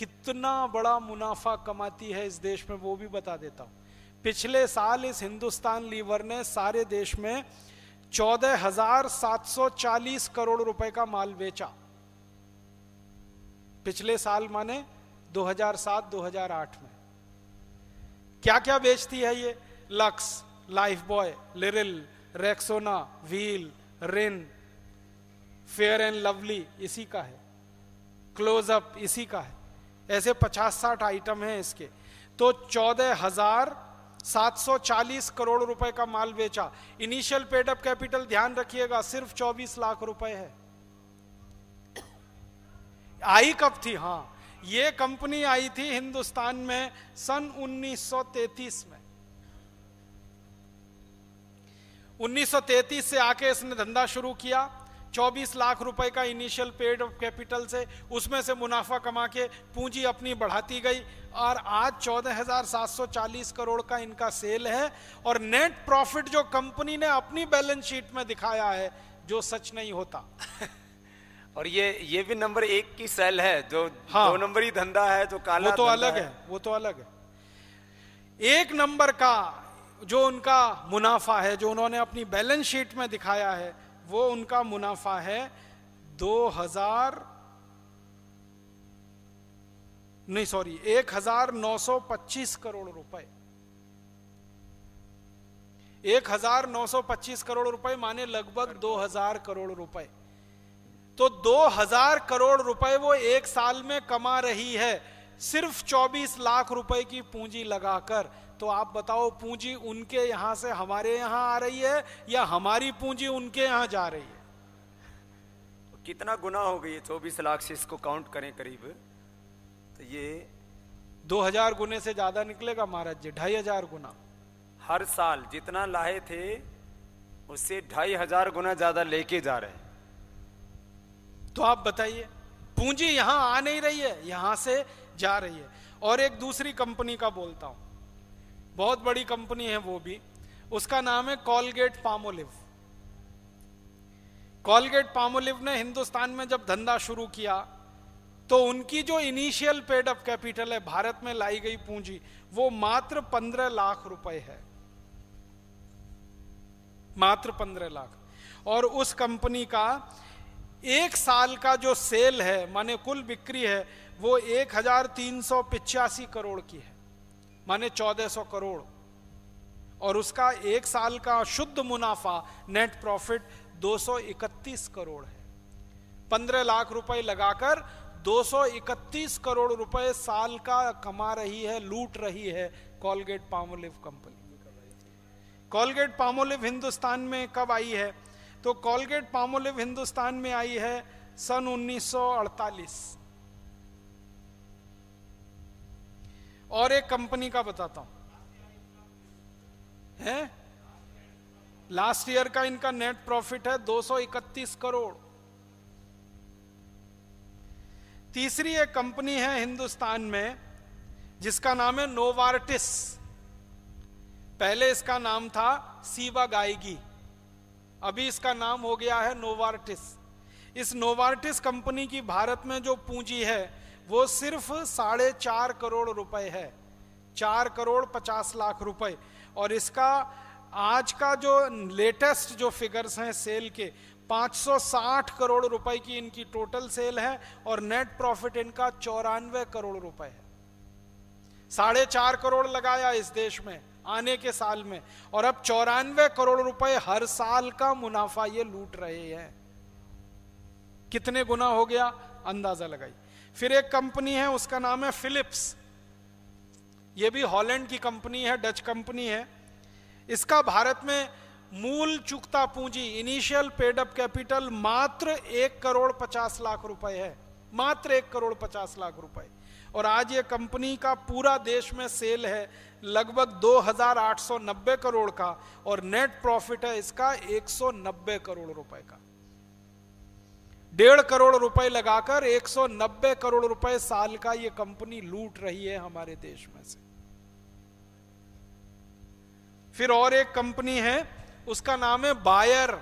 कितना बड़ा मुनाफा कमाती है इस देश में वो भी बता देता हूं पिछले साल इस हिंदुस्तान लीवर ने सारे देश में 14,740 करोड़ रुपए का माल बेचा पिछले साल माने 2007-2008 में क्या क्या बेचती है ये Lux Lifebuoy Liril Rexona Wheel Rin Fair and Lovely इसी का है क्लोजअप इसी का है ऐसे 50-60 आइटम हैं इसके तो चौदह हजार 740 करोड़ रुपए का माल बेचा इनिशियल पेडअप कैपिटल ध्यान रखिएगा सिर्फ 24 लाख रुपए है आई कब थी हाँ ये कंपनी आई थी हिंदुस्तान में सन 1933 में 1933 से आके इसने धंधा शुरू किया 24 लाख रुपए का इनिशियल पेड ऑफ कैपिटल से उसमें से मुनाफा कमा के पूंजी अपनी बढ़ाती गई और आज 14,740 करोड़ का इनका सेल है और नेट प्रॉफिट जो कंपनी ने अपनी बैलेंस शीट में दिखाया है जो सच नहीं होता *laughs* और ये ये भी नंबर एक की सेल है जो हाँ, दो नंबर ही धंधा है जो काला वो तो अलग है।, है वो तो अलग है एक नंबर का जो उनका मुनाफा है जो उन्होंने अपनी बैलेंस शीट में दिखाया है वो उनका मुनाफा है दो हजार नहीं सॉरी एक हजार नौ सौ पच्चीस करोड़ रुपए एक हजार नौ सौ पच्चीस करोड़ रुपए माने लगभग दो हजार करोड़ रुपए तो दो हजार करोड़ रुपए वो एक साल में कमा रही है सिर्फ चौबीस लाख रुपए की पूंजी लगाकर तो आप बताओ पूंजी उनके यहां से हमारे यहां आ रही है या हमारी पूंजी उनके यहां जा रही है तो कितना गुना हो गई चौबीस लाख से इसको काउंट करें करीब तो ये दो हजार गुने से ज्यादा निकलेगा महाराज जी ढाई हजार गुना हर साल जितना लाए थे उससे ढाई हजार गुना ज्यादा लेके जा रहे हैं तो आप बताइए पूंजी यहां आ नहीं रही है यहां से जा रही है और एक दूसरी कंपनी का बोलता हूं बहुत बड़ी कंपनी है वो भी उसका नाम है कॉलगेट पामोलिव कॉलगेट पामोलिव ने हिंदुस्तान में जब धंधा शुरू किया तो उनकी जो इनिशियल पेड अप कैपिटल है भारत में लाई गई पूंजी वो मात्र पंद्रह लाख रुपए है मात्र पंद्रह लाख और उस कंपनी का एक साल का जो सेल है माने कुल बिक्री है वो एक हजार तीन सौ पिचासी करोड़ की है माने 1400 करोड़ और उसका एक साल का शुद्ध मुनाफा नेट प्रॉफिट 231 करोड़ है 15 लाख रुपए लगाकर 231 करोड़ रुपए साल का कमा रही है लूट रही है Colgate Palmolive company Colgate Palmolive Hindustan में कब आई है तो कॉलगेट पामोलिव हिंदुस्तान में आई है सन 1948 और एक कंपनी का बताता हूं है लास्ट ईयर का इनका नेट प्रॉफिट है 231 करोड़ तीसरी एक कंपनी है हिंदुस्तान में जिसका नाम है नोवार्टिस पहले इसका नाम था सीवा गायगी अभी इसका नाम हो गया है नोवार्टिस इस नोवार्टिस कंपनी की भारत में जो पूंजी है वो सिर्फ साढ़े चार करोड़ रुपए है चार करोड़ पचास लाख रुपए और इसका आज का जो लेटेस्ट जो फिगर्स हैं सेल के 560 करोड़ रुपए की इनकी टोटल सेल है और नेट प्रॉफिट इनका चौरानवे करोड़ रुपए है साढ़े चार करोड़ लगाया इस देश में आने के साल में और अब चौरानवे करोड़ रुपए हर साल का मुनाफा ये लूट रहे हैं कितने गुना हो गया अंदाजा लगाइए फिर एक कंपनी है उसका नाम है फिलिप्स ये भी हॉलैंड की कंपनी है डच कंपनी है इसका भारत में मूल चुकता पूंजी इनिशियल पेड अप कैपिटल मात्र एक करोड़ पचास लाख रुपए है मात्र एक करोड़ पचास लाख रुपए और आज ये कंपनी का पूरा देश में सेल है लगभग 2,890 करोड़ का और नेट प्रॉफिट है इसका 190 करोड़ रुपए का डेढ़ करोड़ रुपए लगाकर 190 करोड़ रुपए साल का यह कंपनी लूट रही है हमारे देश में से फिर और एक कंपनी है उसका नाम है बायर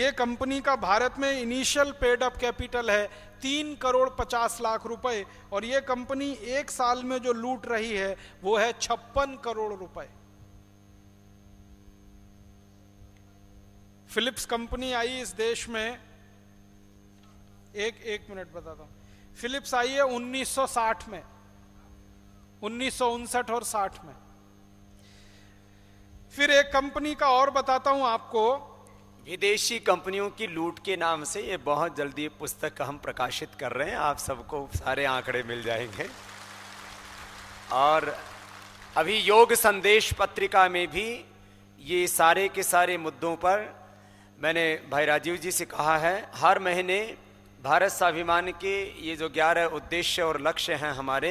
यह कंपनी का भारत में इनिशियल पेड अप कैपिटल है तीन करोड़ पचास लाख रुपए और यह कंपनी एक साल में जो लूट रही है वो है छप्पन करोड़ रुपए फिलिप्स कंपनी आई इस देश में एक एक मिनट बताता हूं फिलिप्स आई है 1960 में उन्नीस और 60 में फिर एक कंपनी का और बताता हूं आपको विदेशी कंपनियों की लूट के नाम से ये बहुत जल्दी पुस्तक हम प्रकाशित कर रहे हैं आप सबको सारे आंकड़े मिल जाएंगे और अभी योग संदेश पत्रिका में भी ये सारे के सारे मुद्दों पर मैंने भाई राजीव जी से कहा है हर महीने भारत स्वाभिमान के ये जो ग्यारह उद्देश्य और लक्ष्य हैं हमारे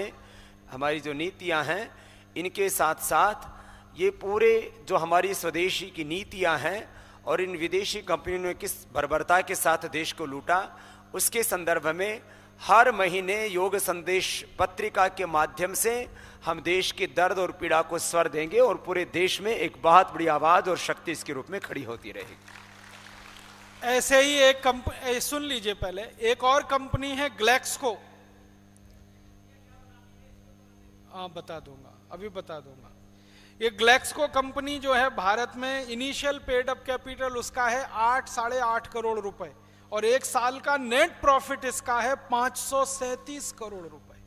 हमारी जो नीतियाँ हैं इनके साथ साथ ये पूरे जो हमारी स्वदेशी की नीतियाँ हैं और इन विदेशी कंपनियों ने किस बर्बरता के साथ देश को लूटा उसके संदर्भ में हर महीने योग संदेश पत्रिका के माध्यम से हम देश के दर्द और पीड़ा को स्वर देंगे और पूरे देश में एक बहुत बड़ी आवाज़ और शक्ति इसके रूप में खड़ी होती रहेगी ऐसे ही एक कंपनी सुन लीजिए पहले एक और कंपनी है ग्लैक्सको हाँ बता दूंगा अभी बता दूंगा ये ग्लैक्सको कंपनी जो है भारत में इनिशियल पेड अप कैपिटल उसका है आठ साढ़े आठ करोड़ रुपए और एक साल का नेट प्रॉफिट इसका है पांच सौ सैतीस करोड़ रुपए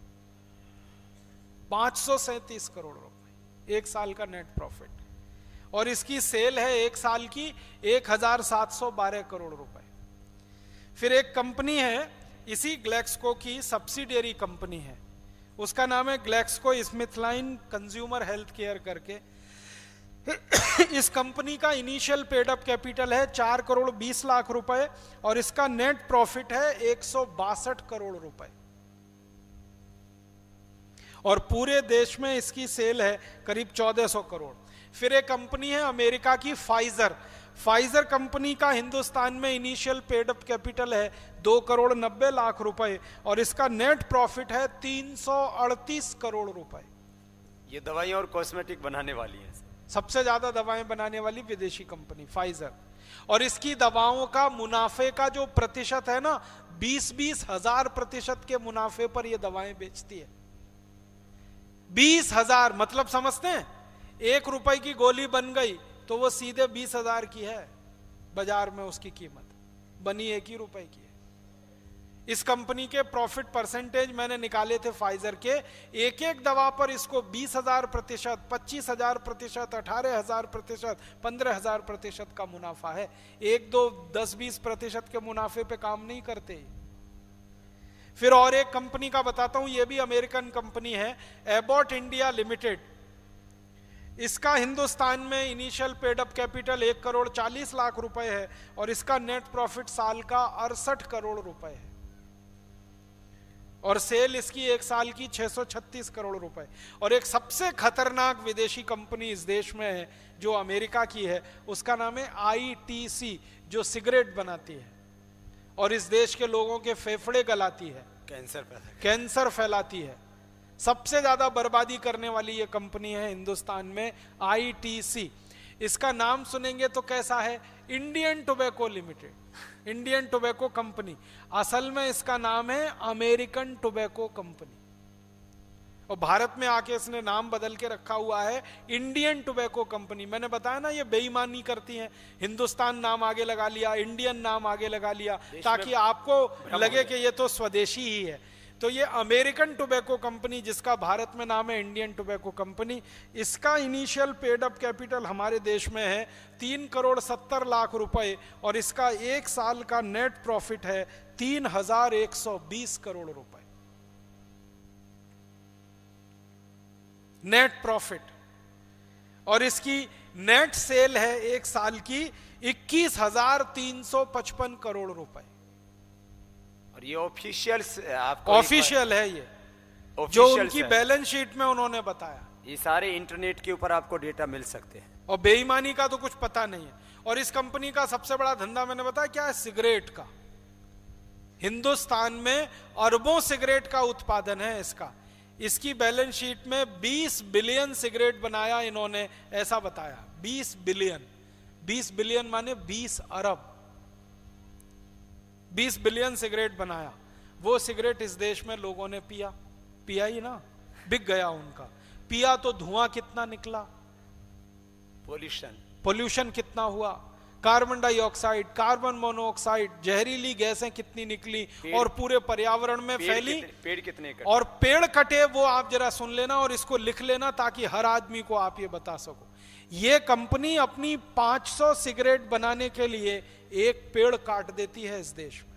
पांच सौ सैतीस करोड़ रुपए एक साल का नेट प्रॉफिट और इसकी सेल है एक साल की एक हजार सात सौ बारह करोड़ रुपए फिर एक कंपनी है इसी ग्लैक्सको की सब्सिडियरी कंपनी है उसका नाम है Glaxo SmithKline consumer health care करके इस कंपनी का इनिशियल पेड अप कैपिटल है चार करोड़ बीस लाख रुपए और इसका नेट प्रॉफिट है एक करोड़ रुपए और पूरे देश में इसकी सेल है करीब 1400 करोड़ फिर एक कंपनी है अमेरिका की फाइजर फाइजर कंपनी का हिंदुस्तान में इनिशियल पेड अप कैपिटल है दो करोड़ नब्बे लाख रुपए और इसका नेट प्रॉफिट है तीन करोड़ रुपए ये दवाइयां और कॉस्मेटिक बनाने वाली है सबसे ज्यादा दवाएं बनाने वाली विदेशी कंपनी फाइजर और इसकी दवाओं का मुनाफे का जो प्रतिशत है ना बीस बीस हजार प्रतिशत के मुनाफे पर ये दवाएं बेचती है बीस हजार मतलब समझते हैं एक रुपए की गोली बन गई तो वो सीधे बीस हजार की है बाजार में उसकी कीमत बनी एक ही रुपए की है इस कंपनी के प्रॉफिट परसेंटेज मैंने निकाले थे फाइजर के एक एक दवा पर इसको बीस हजार प्रतिशत पच्चीस हजार प्रतिशत अठारह हजार प्रतिशत पंद्रह हजार प्रतिशत का मुनाफा है एक दो दस बीस प्रतिशत के मुनाफे पे काम नहीं करते फिर और एक कंपनी का बताता हूं यह भी अमेरिकन कंपनी है एबॉट इंडिया लिमिटेड इसका हिंदुस्तान में इनिशियल पेड अप कैपिटल एक करोड़ चालीस लाख रुपए है और इसका नेट प्रॉफिट साल का अड़सठ करोड़ रुपए है और सेल इसकी एक साल की 636 करोड़ रुपए और एक सबसे खतरनाक विदेशी कंपनी इस देश में है जो अमेरिका की है उसका नाम है आईटीसी जो सिगरेट बनाती है और इस देश के लोगों के फेफड़े गलाती है कैंसर कैंसर फैलाती है सबसे ज्यादा बर्बादी करने वाली ये कंपनी है हिंदुस्तान में आईटीसी इसका नाम सुनेंगे तो कैसा है Indian Tobacco Limited Indian Tobacco Company असल में इसका नाम है अमेरिकन टोबैको कंपनी और भारत में आके इसने नाम बदल के रखा हुआ है इंडियन टोबैको कंपनी मैंने बताया ना ये बेईमानी करती है हिंदुस्तान नाम आगे लगा लिया इंडियन नाम आगे लगा लिया ताकि आपको लगे कि ये तो स्वदेशी ही है तो ये अमेरिकन टोबैको कंपनी जिसका भारत में नाम है इंडियन टोबैको कंपनी इसका इनिशियल पेड अप कैपिटल हमारे देश में है तीन करोड़ सत्तर लाख रुपए और इसका एक साल का नेट प्रॉफिट है तीन हजार एक सौ बीस करोड़ रुपए नेट प्रॉफिट और इसकी नेट सेल है एक साल की इक्कीस हजार तीन सौ पचपन करोड़ रुपए ये ऑफिशियल ऑफिशियल है ये जो उनकी बैलेंस शीट में उन्होंने बताया ये सारे इंटरनेट के ऊपर आपको डेटा मिल सकते हैं और बेईमानी का तो कुछ पता नहीं है और इस कंपनी का सबसे बड़ा धंधा मैंने बताया क्या है सिगरेट का हिंदुस्तान में अरबों सिगरेट का उत्पादन है इसका इसकी बैलेंस शीट में 20 बिलियन सिगरेट बनाया इन्होंने ऐसा बताया 20 बिलियन 20 बिलियन माने 20 अरब 20 बिलियन सिगरेट बनाया वो सिगरेट इस देश में लोगों ने पिया पिया ही ना बिक गया उनका पिया तो धुआं कितना निकला पोल्यूशन पोल्यूशन कितना हुआ कार्बन डाइऑक्साइड कार्बन मोनोऑक्साइड जहरीली गैसें कितनी निकली और पूरे पर्यावरण में पेड़ फैली कितने, पेड़ कितने कटे? और पेड़ कटे वो आप जरा सुन लेना और इसको लिख लेना ताकि हर आदमी को आप ये बता सको ये कंपनी अपनी 500 सिगरेट बनाने के लिए एक पेड़ काट देती है इस देश में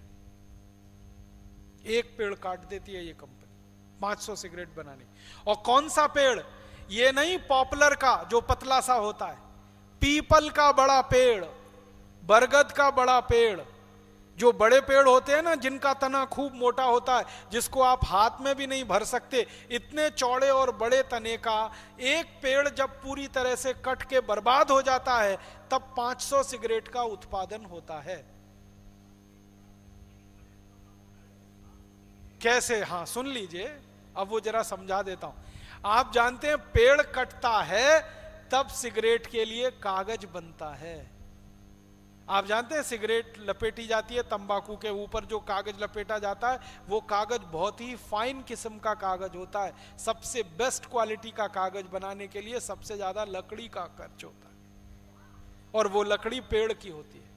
एक पेड़ काट देती है ये कंपनी 500 सिगरेट बनाने और कौन सा पेड़ ये नहीं पॉपुलर का जो पतला सा होता है पीपल का बड़ा पेड़ बरगद का बड़ा पेड़ जो बड़े पेड़ होते हैं ना जिनका तना खूब मोटा होता है जिसको आप हाथ में भी नहीं भर सकते इतने चौड़े और बड़े तने का एक पेड़ जब पूरी तरह से कट के बर्बाद हो जाता है तब 500 सिगरेट का उत्पादन होता है कैसे हाँ सुन लीजिए अब वो जरा समझा देता हूं आप जानते हैं पेड़ कटता है तब सिगरेट के लिए कागज बनता है आप जानते हैं सिगरेट लपेटी जाती है तंबाकू के ऊपर जो कागज लपेटा जाता है वो कागज बहुत ही फाइन किस्म का कागज होता है सबसे बेस्ट क्वालिटी का कागज बनाने के लिए सबसे ज्यादा लकड़ी का खर्च होता है और वो लकड़ी पेड़ की होती है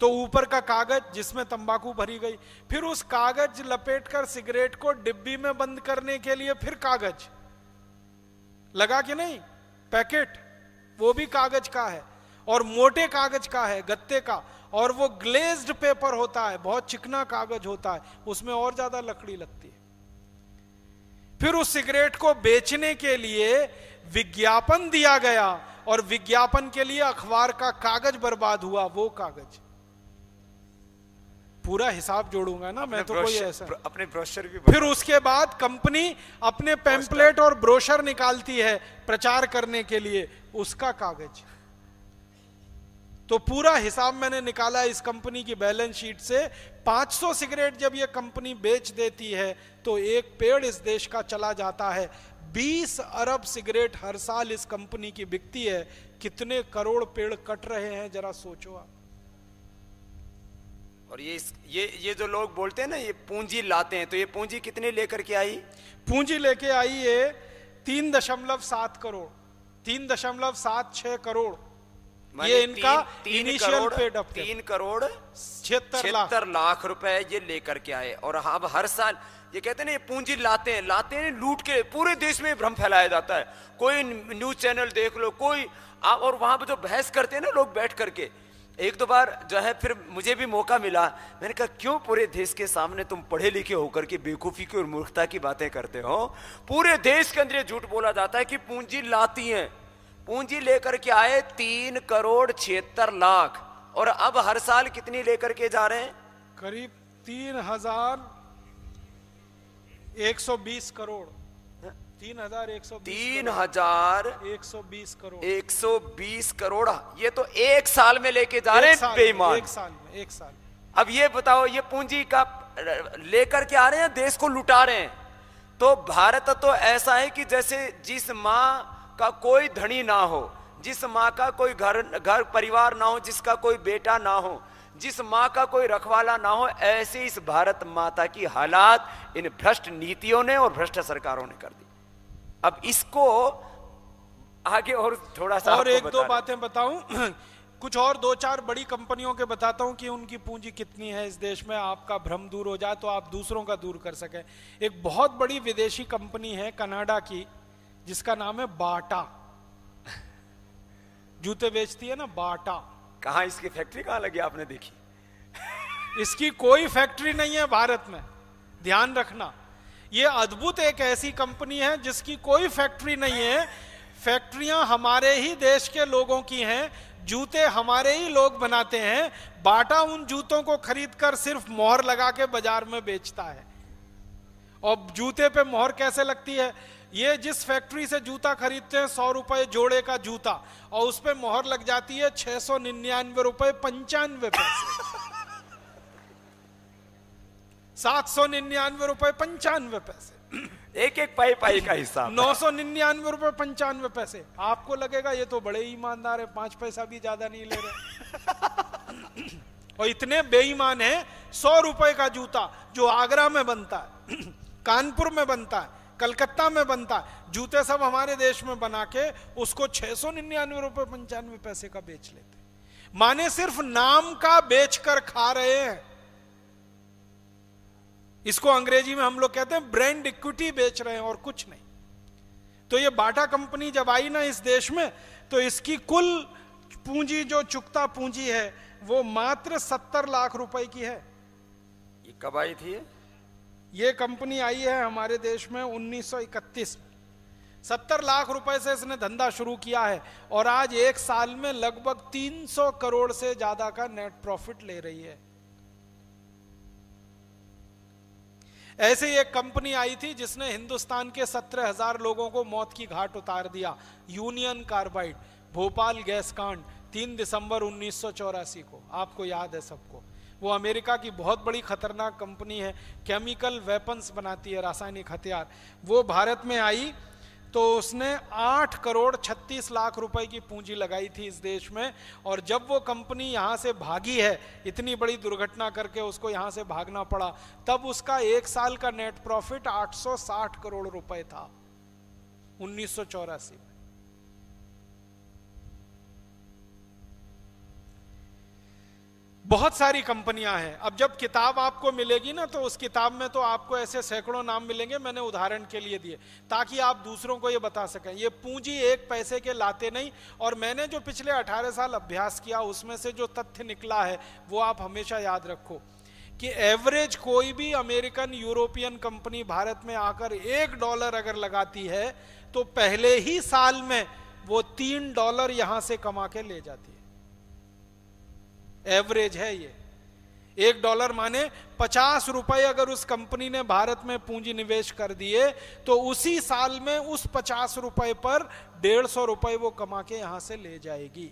तो ऊपर का कागज जिसमें तंबाकू भरी गई फिर उस कागज लपेट कर सिगरेट को डिब्बी में बंद करने के लिए फिर कागज लगा कि नहीं पैकेट वो भी कागज का है और मोटे कागज का है गत्ते का और वो ग्लेज्ड पेपर होता है बहुत चिकना कागज होता है उसमें और ज्यादा लकड़ी लगती है फिर उस सिगरेट को बेचने के लिए विज्ञापन दिया गया और विज्ञापन के लिए अखबार का कागज बर्बाद हुआ वो कागज पूरा हिसाब जोड़ूंगा ना मैं तो कोई ऐसा अपने ब्रोशर भी फिर उसके बाद कंपनी अपने पेम्पलेट और ब्रोशर निकालती है प्रचार करने के लिए उसका कागज तो पूरा हिसाब मैंने निकाला इस कंपनी की बैलेंस शीट से 500 सिगरेट जब यह कंपनी बेच देती है तो एक पेड़ इस देश का चला जाता है 20 अरब सिगरेट हर साल इस कंपनी की बिकती है कितने करोड़ पेड़ कट रहे हैं जरा सोचो आप और ये ये ये जो लोग बोलते हैं ना ये पूंजी लाते हैं तो ये पूंजी कितने लेकर के आई पूंजी लेके आई है तीन दशमलव सात करोड़ तीन दशमलव सात छह करोड़ ये इनका इनिशियल पेड अप तीन करोड़ छिहत्तर लाख रुपए ये लेकर के आए और हाँ, अब हर साल ये कहते हैं ये पूंजी लाते हैं लाते हैं लूट के पूरे देश में भ्रम फैलाया जाता है कोई न्यूज चैनल देख लो कोई आ, और वहां पर जो बहस करते हैं ना लोग बैठ करके एक दो बार जो है फिर मुझे भी मौका मिला मैंने कहा क्यों पूरे देश के सामने तुम पढ़े लिखे होकर के बेवकूफ़ी की और मूर्खता की बातें करते हो पूरे देश के अंदर झूठ बोला जाता है कि पूंजी लाती है पूंजी लेकर के आए तीन करोड़ छिहत्तर लाख और अब हर साल कितनी लेकर के जा रहे हैं करीब तीन हजार एक सौ बीस करोड़ हाँ। तीन हजार एक सौ तीन हजार एक सौ बीस करोड़ एक सौ बीस करोड़ ये तो एक साल में लेके जा रहे हैं बेईमान एक साल में एक साल अब ये बताओ ये पूंजी का लेकर के आ रहे हैं देश को लुटा रहे हैं तो भारत तो ऐसा है कि जैसे जिस माँ का कोई धनी ना हो जिस माँ का कोई घर घर परिवार ना हो जिसका कोई बेटा ना हो जिस माँ का कोई रखवाला ना हो ऐसे इस भारत माता की हालात इन भ्रष्ट नीतियों ने और भ्रष्ट सरकारों ने कर दी अब इसको आगे और थोड़ा सा और एक दो बातें बताऊं *clears throat* कुछ और दो चार बड़ी कंपनियों के बताता हूं कि उनकी पूंजी कितनी है इस देश में आपका भ्रम दूर हो जाए तो आप दूसरों का दूर कर सके एक बहुत बड़ी विदेशी कंपनी है कनाडा की जिसका नाम है बाटा जूते बेचती है ना बाटा कहा इसकी फैक्ट्री कहां लगी आपने देखी इसकी कोई फैक्ट्री नहीं है भारत में ध्यान रखना ये अद्भुत एक ऐसी कंपनी है जिसकी कोई फैक्ट्री नहीं है फैक्ट्रियां हमारे ही देश के लोगों की हैं जूते हमारे ही लोग बनाते हैं बाटा उन जूतों को खरीदकर सिर्फ मोहर लगा के बाजार में बेचता है और जूते पे मोहर कैसे लगती है ये जिस फैक्ट्री से जूता खरीदते हैं सौ रुपए जोड़े का जूता और उस पर मोहर लग जाती है छह सौ निन्यानवे रुपए पंचानवे पैसे सात सौ निन्यानवे रुपए पंचानवे पैसे एक एक पाई पाई का हिसाब नौ सौ निन्यानवे रुपए पंचानवे पैसे आपको लगेगा ये तो बड़े ईमानदार है पांच पैसा भी ज्यादा नहीं ले रहे और इतने बेईमान है सौ रुपए का जूता जो आगरा में बनता है कानपुर में बनता है कलकत्ता में बनता जूते सब हमारे देश में बना के उसको छह सौ निन्यानवे रुपए पंचानवे पैसे का बेच लेते माने सिर्फ नाम का बेचकर खा रहे हैं इसको अंग्रेजी में हम लोग कहते हैं ब्रांड इक्विटी बेच रहे हैं और कुछ नहीं तो ये बाटा कंपनी जब आई ना इस देश में तो इसकी कुल पूंजी जो चुकता पूंजी है वो मात्र सत्तर लाख रुपए की है ये कब आई थी ये कंपनी आई है हमारे देश में 1931 में सत्तर लाख रुपए से इसने धंधा शुरू किया है और आज एक साल में लगभग 300 करोड़ से ज्यादा का नेट प्रॉफिट ले रही है ऐसी एक कंपनी आई थी जिसने हिंदुस्तान के सत्रह हजार लोगों को मौत की घाट उतार दिया यूनियन कार्बाइड भोपाल गैस कांड तीन दिसंबर उन्नीस को आपको याद है सबको वो अमेरिका की बहुत बड़ी खतरनाक कंपनी है केमिकल वेपन्स बनाती है रासायनिक हथियार वो भारत में आई तो उसने आठ करोड़ छत्तीस लाख रुपए की पूंजी लगाई थी इस देश में और जब वो कंपनी यहाँ से भागी है इतनी बड़ी दुर्घटना करके उसको यहाँ से भागना पड़ा तब उसका एक साल का नेट प्रॉफिट 860 करोड़ रुपए था उन्नीस में बहुत सारी कंपनियां हैं अब जब किताब आपको मिलेगी ना तो उस किताब में तो आपको ऐसे सैकड़ों नाम मिलेंगे मैंने उदाहरण के लिए दिए ताकि आप दूसरों को ये बता सकें ये पूंजी एक पैसे के लाते नहीं और मैंने जो पिछले 18 साल अभ्यास किया उसमें से जो तथ्य निकला है वो आप हमेशा याद रखो कि एवरेज कोई भी अमेरिकन यूरोपियन कंपनी भारत में आकर एक डॉलर अगर लगाती है तो पहले ही साल में वो तीन डॉलर यहां से कमा के ले जाती है एवरेज है ये एक डॉलर माने पचास रुपए अगर उस कंपनी ने भारत में पूंजी निवेश कर दिए तो उसी साल में उस पचास रुपए पर डेढ़ सौ रुपए वो कमा के यहां से ले जाएगी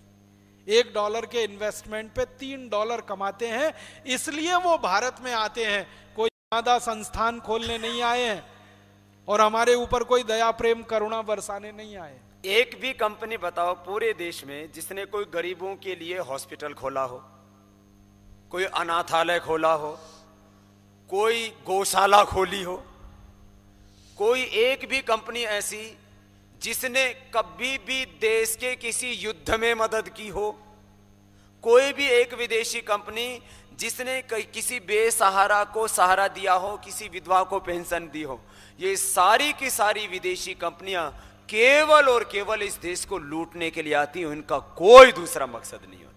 एक डॉलर के इन्वेस्टमेंट पे तीन डॉलर कमाते हैं इसलिए वो भारत में आते हैं कोई ज्यादा संस्थान खोलने नहीं आए हैं और हमारे ऊपर कोई दया प्रेम करुणा बरसाने नहीं आए एक भी कंपनी बताओ पूरे देश में जिसने कोई गरीबों के लिए हॉस्पिटल खोला हो कोई अनाथालय खोला हो कोई गौशाला खोली हो कोई एक भी कंपनी ऐसी जिसने कभी भी देश के किसी युद्ध में मदद की हो कोई भी एक विदेशी कंपनी जिसने किसी बेसहारा को सहारा दिया हो किसी विधवा को पेंशन दी हो ये सारी की सारी विदेशी कंपनियां केवल और केवल इस देश को लूटने के लिए आती हैं इनका कोई दूसरा मकसद नहीं होता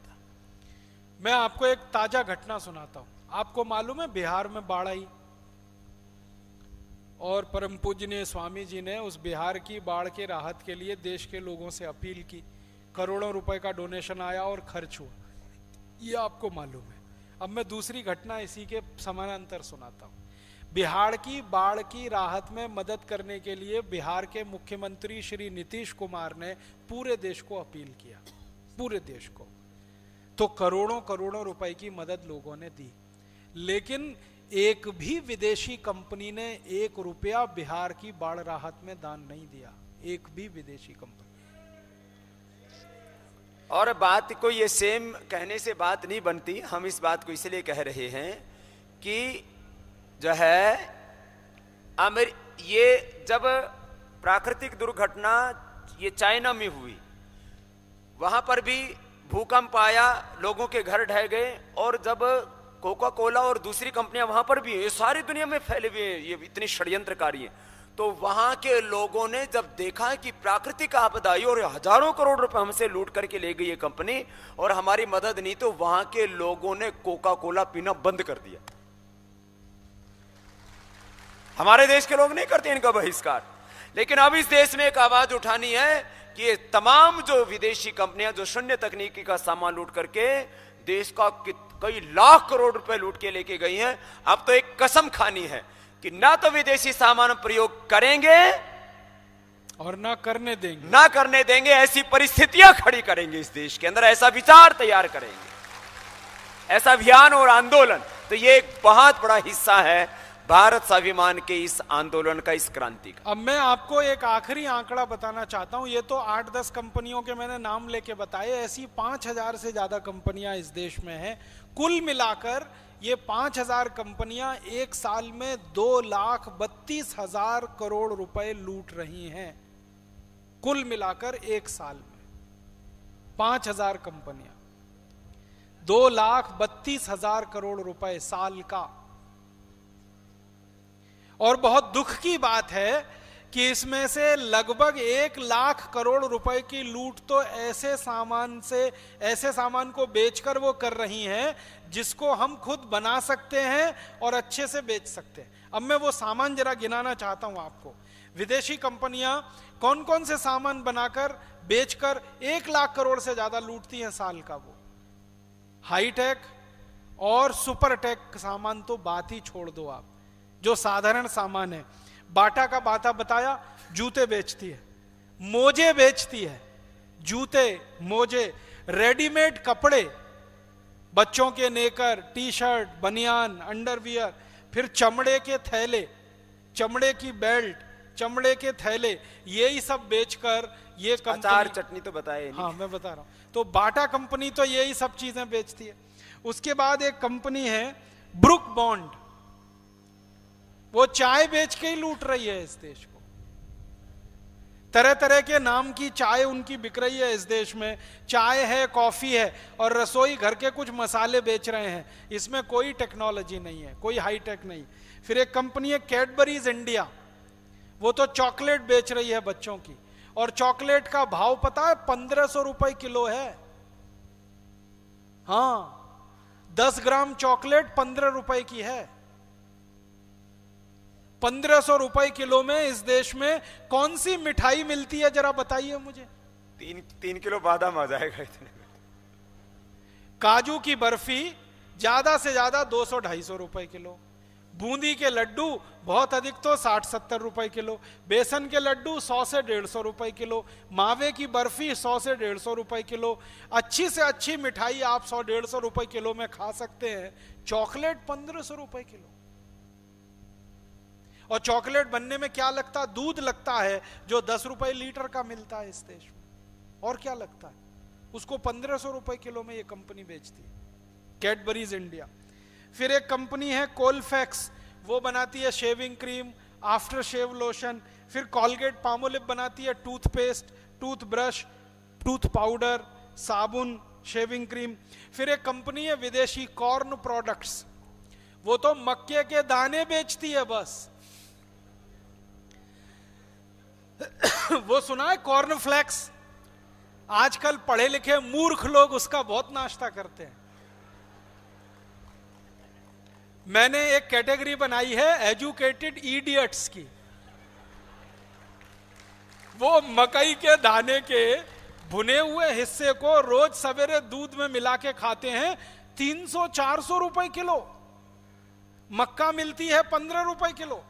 मैं आपको एक ताजा घटना सुनाता हूं आपको मालूम है बिहार में बाढ़ आई और परम पूजनीय स्वामी जी ने उस बिहार की बाढ़ के राहत के लिए देश के लोगों से अपील की करोड़ों रुपए का डोनेशन आया और खर्च हुआ ये आपको मालूम है अब मैं दूसरी घटना इसी के समानांतर सुनाता हूँ बिहार की बाढ़ की राहत में मदद करने के लिए बिहार के मुख्यमंत्री श्री नीतीश कुमार ने पूरे देश को अपील किया पूरे देश को तो करोड़ों करोड़ों रुपए की मदद लोगों ने दी लेकिन एक भी विदेशी कंपनी ने एक रुपया बिहार की बाढ़ राहत में दान नहीं दिया एक भी विदेशी कंपनी और बात को ये सेम कहने से बात नहीं बनती हम इस बात को इसलिए कह रहे हैं कि जो है अमेर ये जब प्राकृतिक दुर्घटना ये चाइना में हुई वहां पर भी भूकंप आया लोगों के घर ढह गए और जब कोका कोला और दूसरी कंपनियां वहां पर भी हैं ये सारी दुनिया में फैले हुए हैं ये इतनी षड्यंत्रकारी हैं तो वहां के लोगों ने जब देखा कि प्राकृतिक आपदा आई और हजारों करोड़ रुपए हमसे लूट करके ले गई ये कंपनी और हमारी मदद नहीं तो वहां के लोगों ने कोका कोला पीना बंद कर दिया हमारे देश के लोग नहीं करते इनका बहिष्कार लेकिन अब इस देश में एक आवाज उठानी है कि ये तमाम जो विदेशी कंपनियां जो शून्य तकनीकी का सामान लूट करके देश का कई लाख करोड़ रुपए लूट के लेके गई हैं अब तो एक कसम खानी है कि ना तो विदेशी सामान प्रयोग करेंगे और ना करने देंगे ना करने देंगे ऐसी परिस्थितियां खड़ी करेंगे इस देश के अंदर ऐसा विचार तैयार करेंगे ऐसा अभियान और आंदोलन तो ये एक बहुत बड़ा हिस्सा है भारत स्वाभिमान के इस आंदोलन का इस क्रांति का अब मैं आपको एक आखिरी आंकड़ा बताना चाहता हूं ये तो आठ दस कंपनियों के मैंने नाम लेके बताए ऐसी पांच हजार से ज्यादा कंपनियां इस देश में हैं कुल मिलाकर ये पांच हजार कंपनियां एक साल में दो लाख बत्तीस हजार करोड़ रुपए लूट रही हैं कुल मिलाकर एक साल में पांच हजार कंपनियां दो लाख बत्तीस हजार करोड़ रुपए साल का और बहुत दुख की बात है कि इसमें से लगभग एक लाख करोड़ रुपए की लूट तो ऐसे सामान से ऐसे सामान को बेचकर वो कर रही हैं जिसको हम खुद बना सकते हैं और अच्छे से बेच सकते हैं अब मैं वो सामान जरा गिनाना चाहता हूं आपको विदेशी कंपनियां कौन कौन से सामान बनाकर बेचकर एक लाख करोड़ से ज्यादा लूटती हैं साल का वो हाईटेक और सुपरटेक सामान तो बात ही छोड़ दो आप जो साधारण सामान है बाटा का बाता बताया जूते बेचती है मोजे बेचती है जूते मोजे रेडीमेड कपड़े बच्चों के नेकर टी शर्ट बनियान अंडरवियर फिर चमड़े के थैले चमड़े की बेल्ट चमड़े के थैले ये ही सब बेचकर ये कंपनी चटनी तो बताए हाँ मैं बता रहा हूं तो बाटा कंपनी तो यही सब चीजें बेचती है उसके बाद एक कंपनी है ब्रुक बॉन्ड वो चाय बेच के ही लूट रही है इस देश को तरह तरह के नाम की चाय उनकी बिक रही है इस देश में चाय है कॉफी है और रसोई घर के कुछ मसाले बेच रहे हैं इसमें कोई टेक्नोलॉजी नहीं है कोई हाईटेक नहीं फिर एक कंपनी है कैडबरीज इंडिया वो तो चॉकलेट बेच रही है बच्चों की और चॉकलेट का भाव पता है पंद्रह सौ रुपए किलो है हाँ दस ग्राम चॉकलेट पंद्रह रुपए की है पंद्रह सौ रुपए किलो में इस देश में कौन सी मिठाई मिलती है जरा बताइए मुझे तीन तीन किलो बादाम आ जाएगा इतने काजू की बर्फी ज्यादा से ज्यादा दो सौ ढाई सौ रुपए किलो बूंदी के लड्डू बहुत अधिक तो साठ सत्तर रुपए किलो बेसन के लड्डू सौ से डेढ़ सौ रुपए किलो मावे की बर्फी सौ से डेढ़ सौ रुपए किलो अच्छी से अच्छी मिठाई आप सौ डेढ़ सौ रुपए किलो में खा सकते हैं चॉकलेट पंद्रह सौ रुपए किलो और चॉकलेट बनने में क्या लगता है दूध लगता है जो दस रुपए लीटर का मिलता है इस देश में और क्या लगता है उसको पंद्रह सौ रुपए किलो में ये कंपनी बेचती है कैडबरीज इंडिया फिर एक कंपनी है कोलफैक्स वो बनाती है shaving cream after shave lotion फिर कॉलगेट पामोलिप बनाती है टूथपेस्ट टूथब्रश टूथ पाउडर साबुन शेविंग क्रीम फिर एक कंपनी है विदेशी कॉर्न प्रोडक्ट्स वो तो मक्के के दाने बेचती है बस *coughs* वो सुना है कॉर्नफ्लैक्स आजकल पढ़े लिखे मूर्ख लोग उसका बहुत नाश्ता करते हैं मैंने एक कैटेगरी बनाई है एजुकेटेड इडियट्स की वो मकई के दाने के भुने हुए हिस्से को रोज सवेरे दूध में मिला के खाते हैं 300-400 रुपए किलो मक्का मिलती है पंद्रह रुपए किलो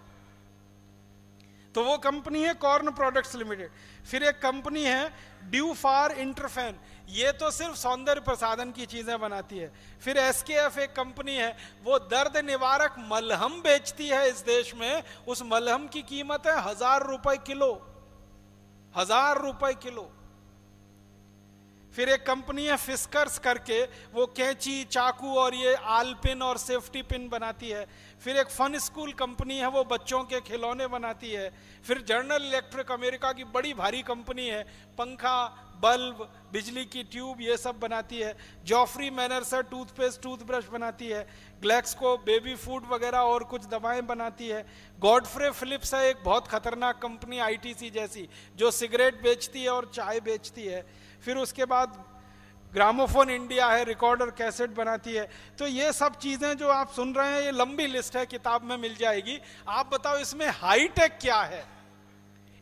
तो वो कंपनी है कॉर्न प्रोडक्ट्स लिमिटेड फिर एक कंपनी है ड्यू फार इंटरफेन ये तो सिर्फ सौंदर्य प्रसाधन की चीजें बनाती है फिर एस एक कंपनी है वो दर्द निवारक मलहम बेचती है इस देश में उस मलहम की कीमत है हजार रुपए किलो हजार रुपए किलो फिर एक कंपनी है फिस्कर्स करके वो कैंची चाकू और ये आलपिन और सेफ्टी पिन बनाती है फिर एक फन स्कूल कंपनी है वो बच्चों के खिलौने बनाती है फिर जर्नल इलेक्ट्रिक अमेरिका की बड़ी भारी कंपनी है पंखा बल्ब बिजली की ट्यूब ये सब बनाती है जॉफरी मैनरसर टूथपेस्ट टूथब्रश बनाती है ग्लैक्स को बेबी फूड वगैरह और कुछ दवाएं बनाती है गॉडफ्रे फिलिप्स है एक बहुत खतरनाक कंपनी आईटीसी जैसी जो सिगरेट बेचती है और चाय बेचती है फिर उसके बाद ग्रामोफोन इंडिया है रिकॉर्डर कैसेट बनाती है तो ये सब चीजें जो आप सुन रहे हैं ये लंबी लिस्ट है किताब में मिल जाएगी आप बताओ इसमें हाईटेक क्या है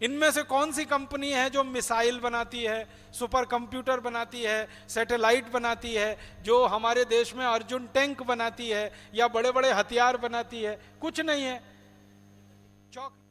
इनमें से कौन सी कंपनी है जो मिसाइल बनाती है सुपर कंप्यूटर बनाती है सैटेलाइट बनाती है जो हमारे देश में अर्जुन टैंक बनाती है या बड़े बड़े हथियार बनाती है कुछ नहीं है चौक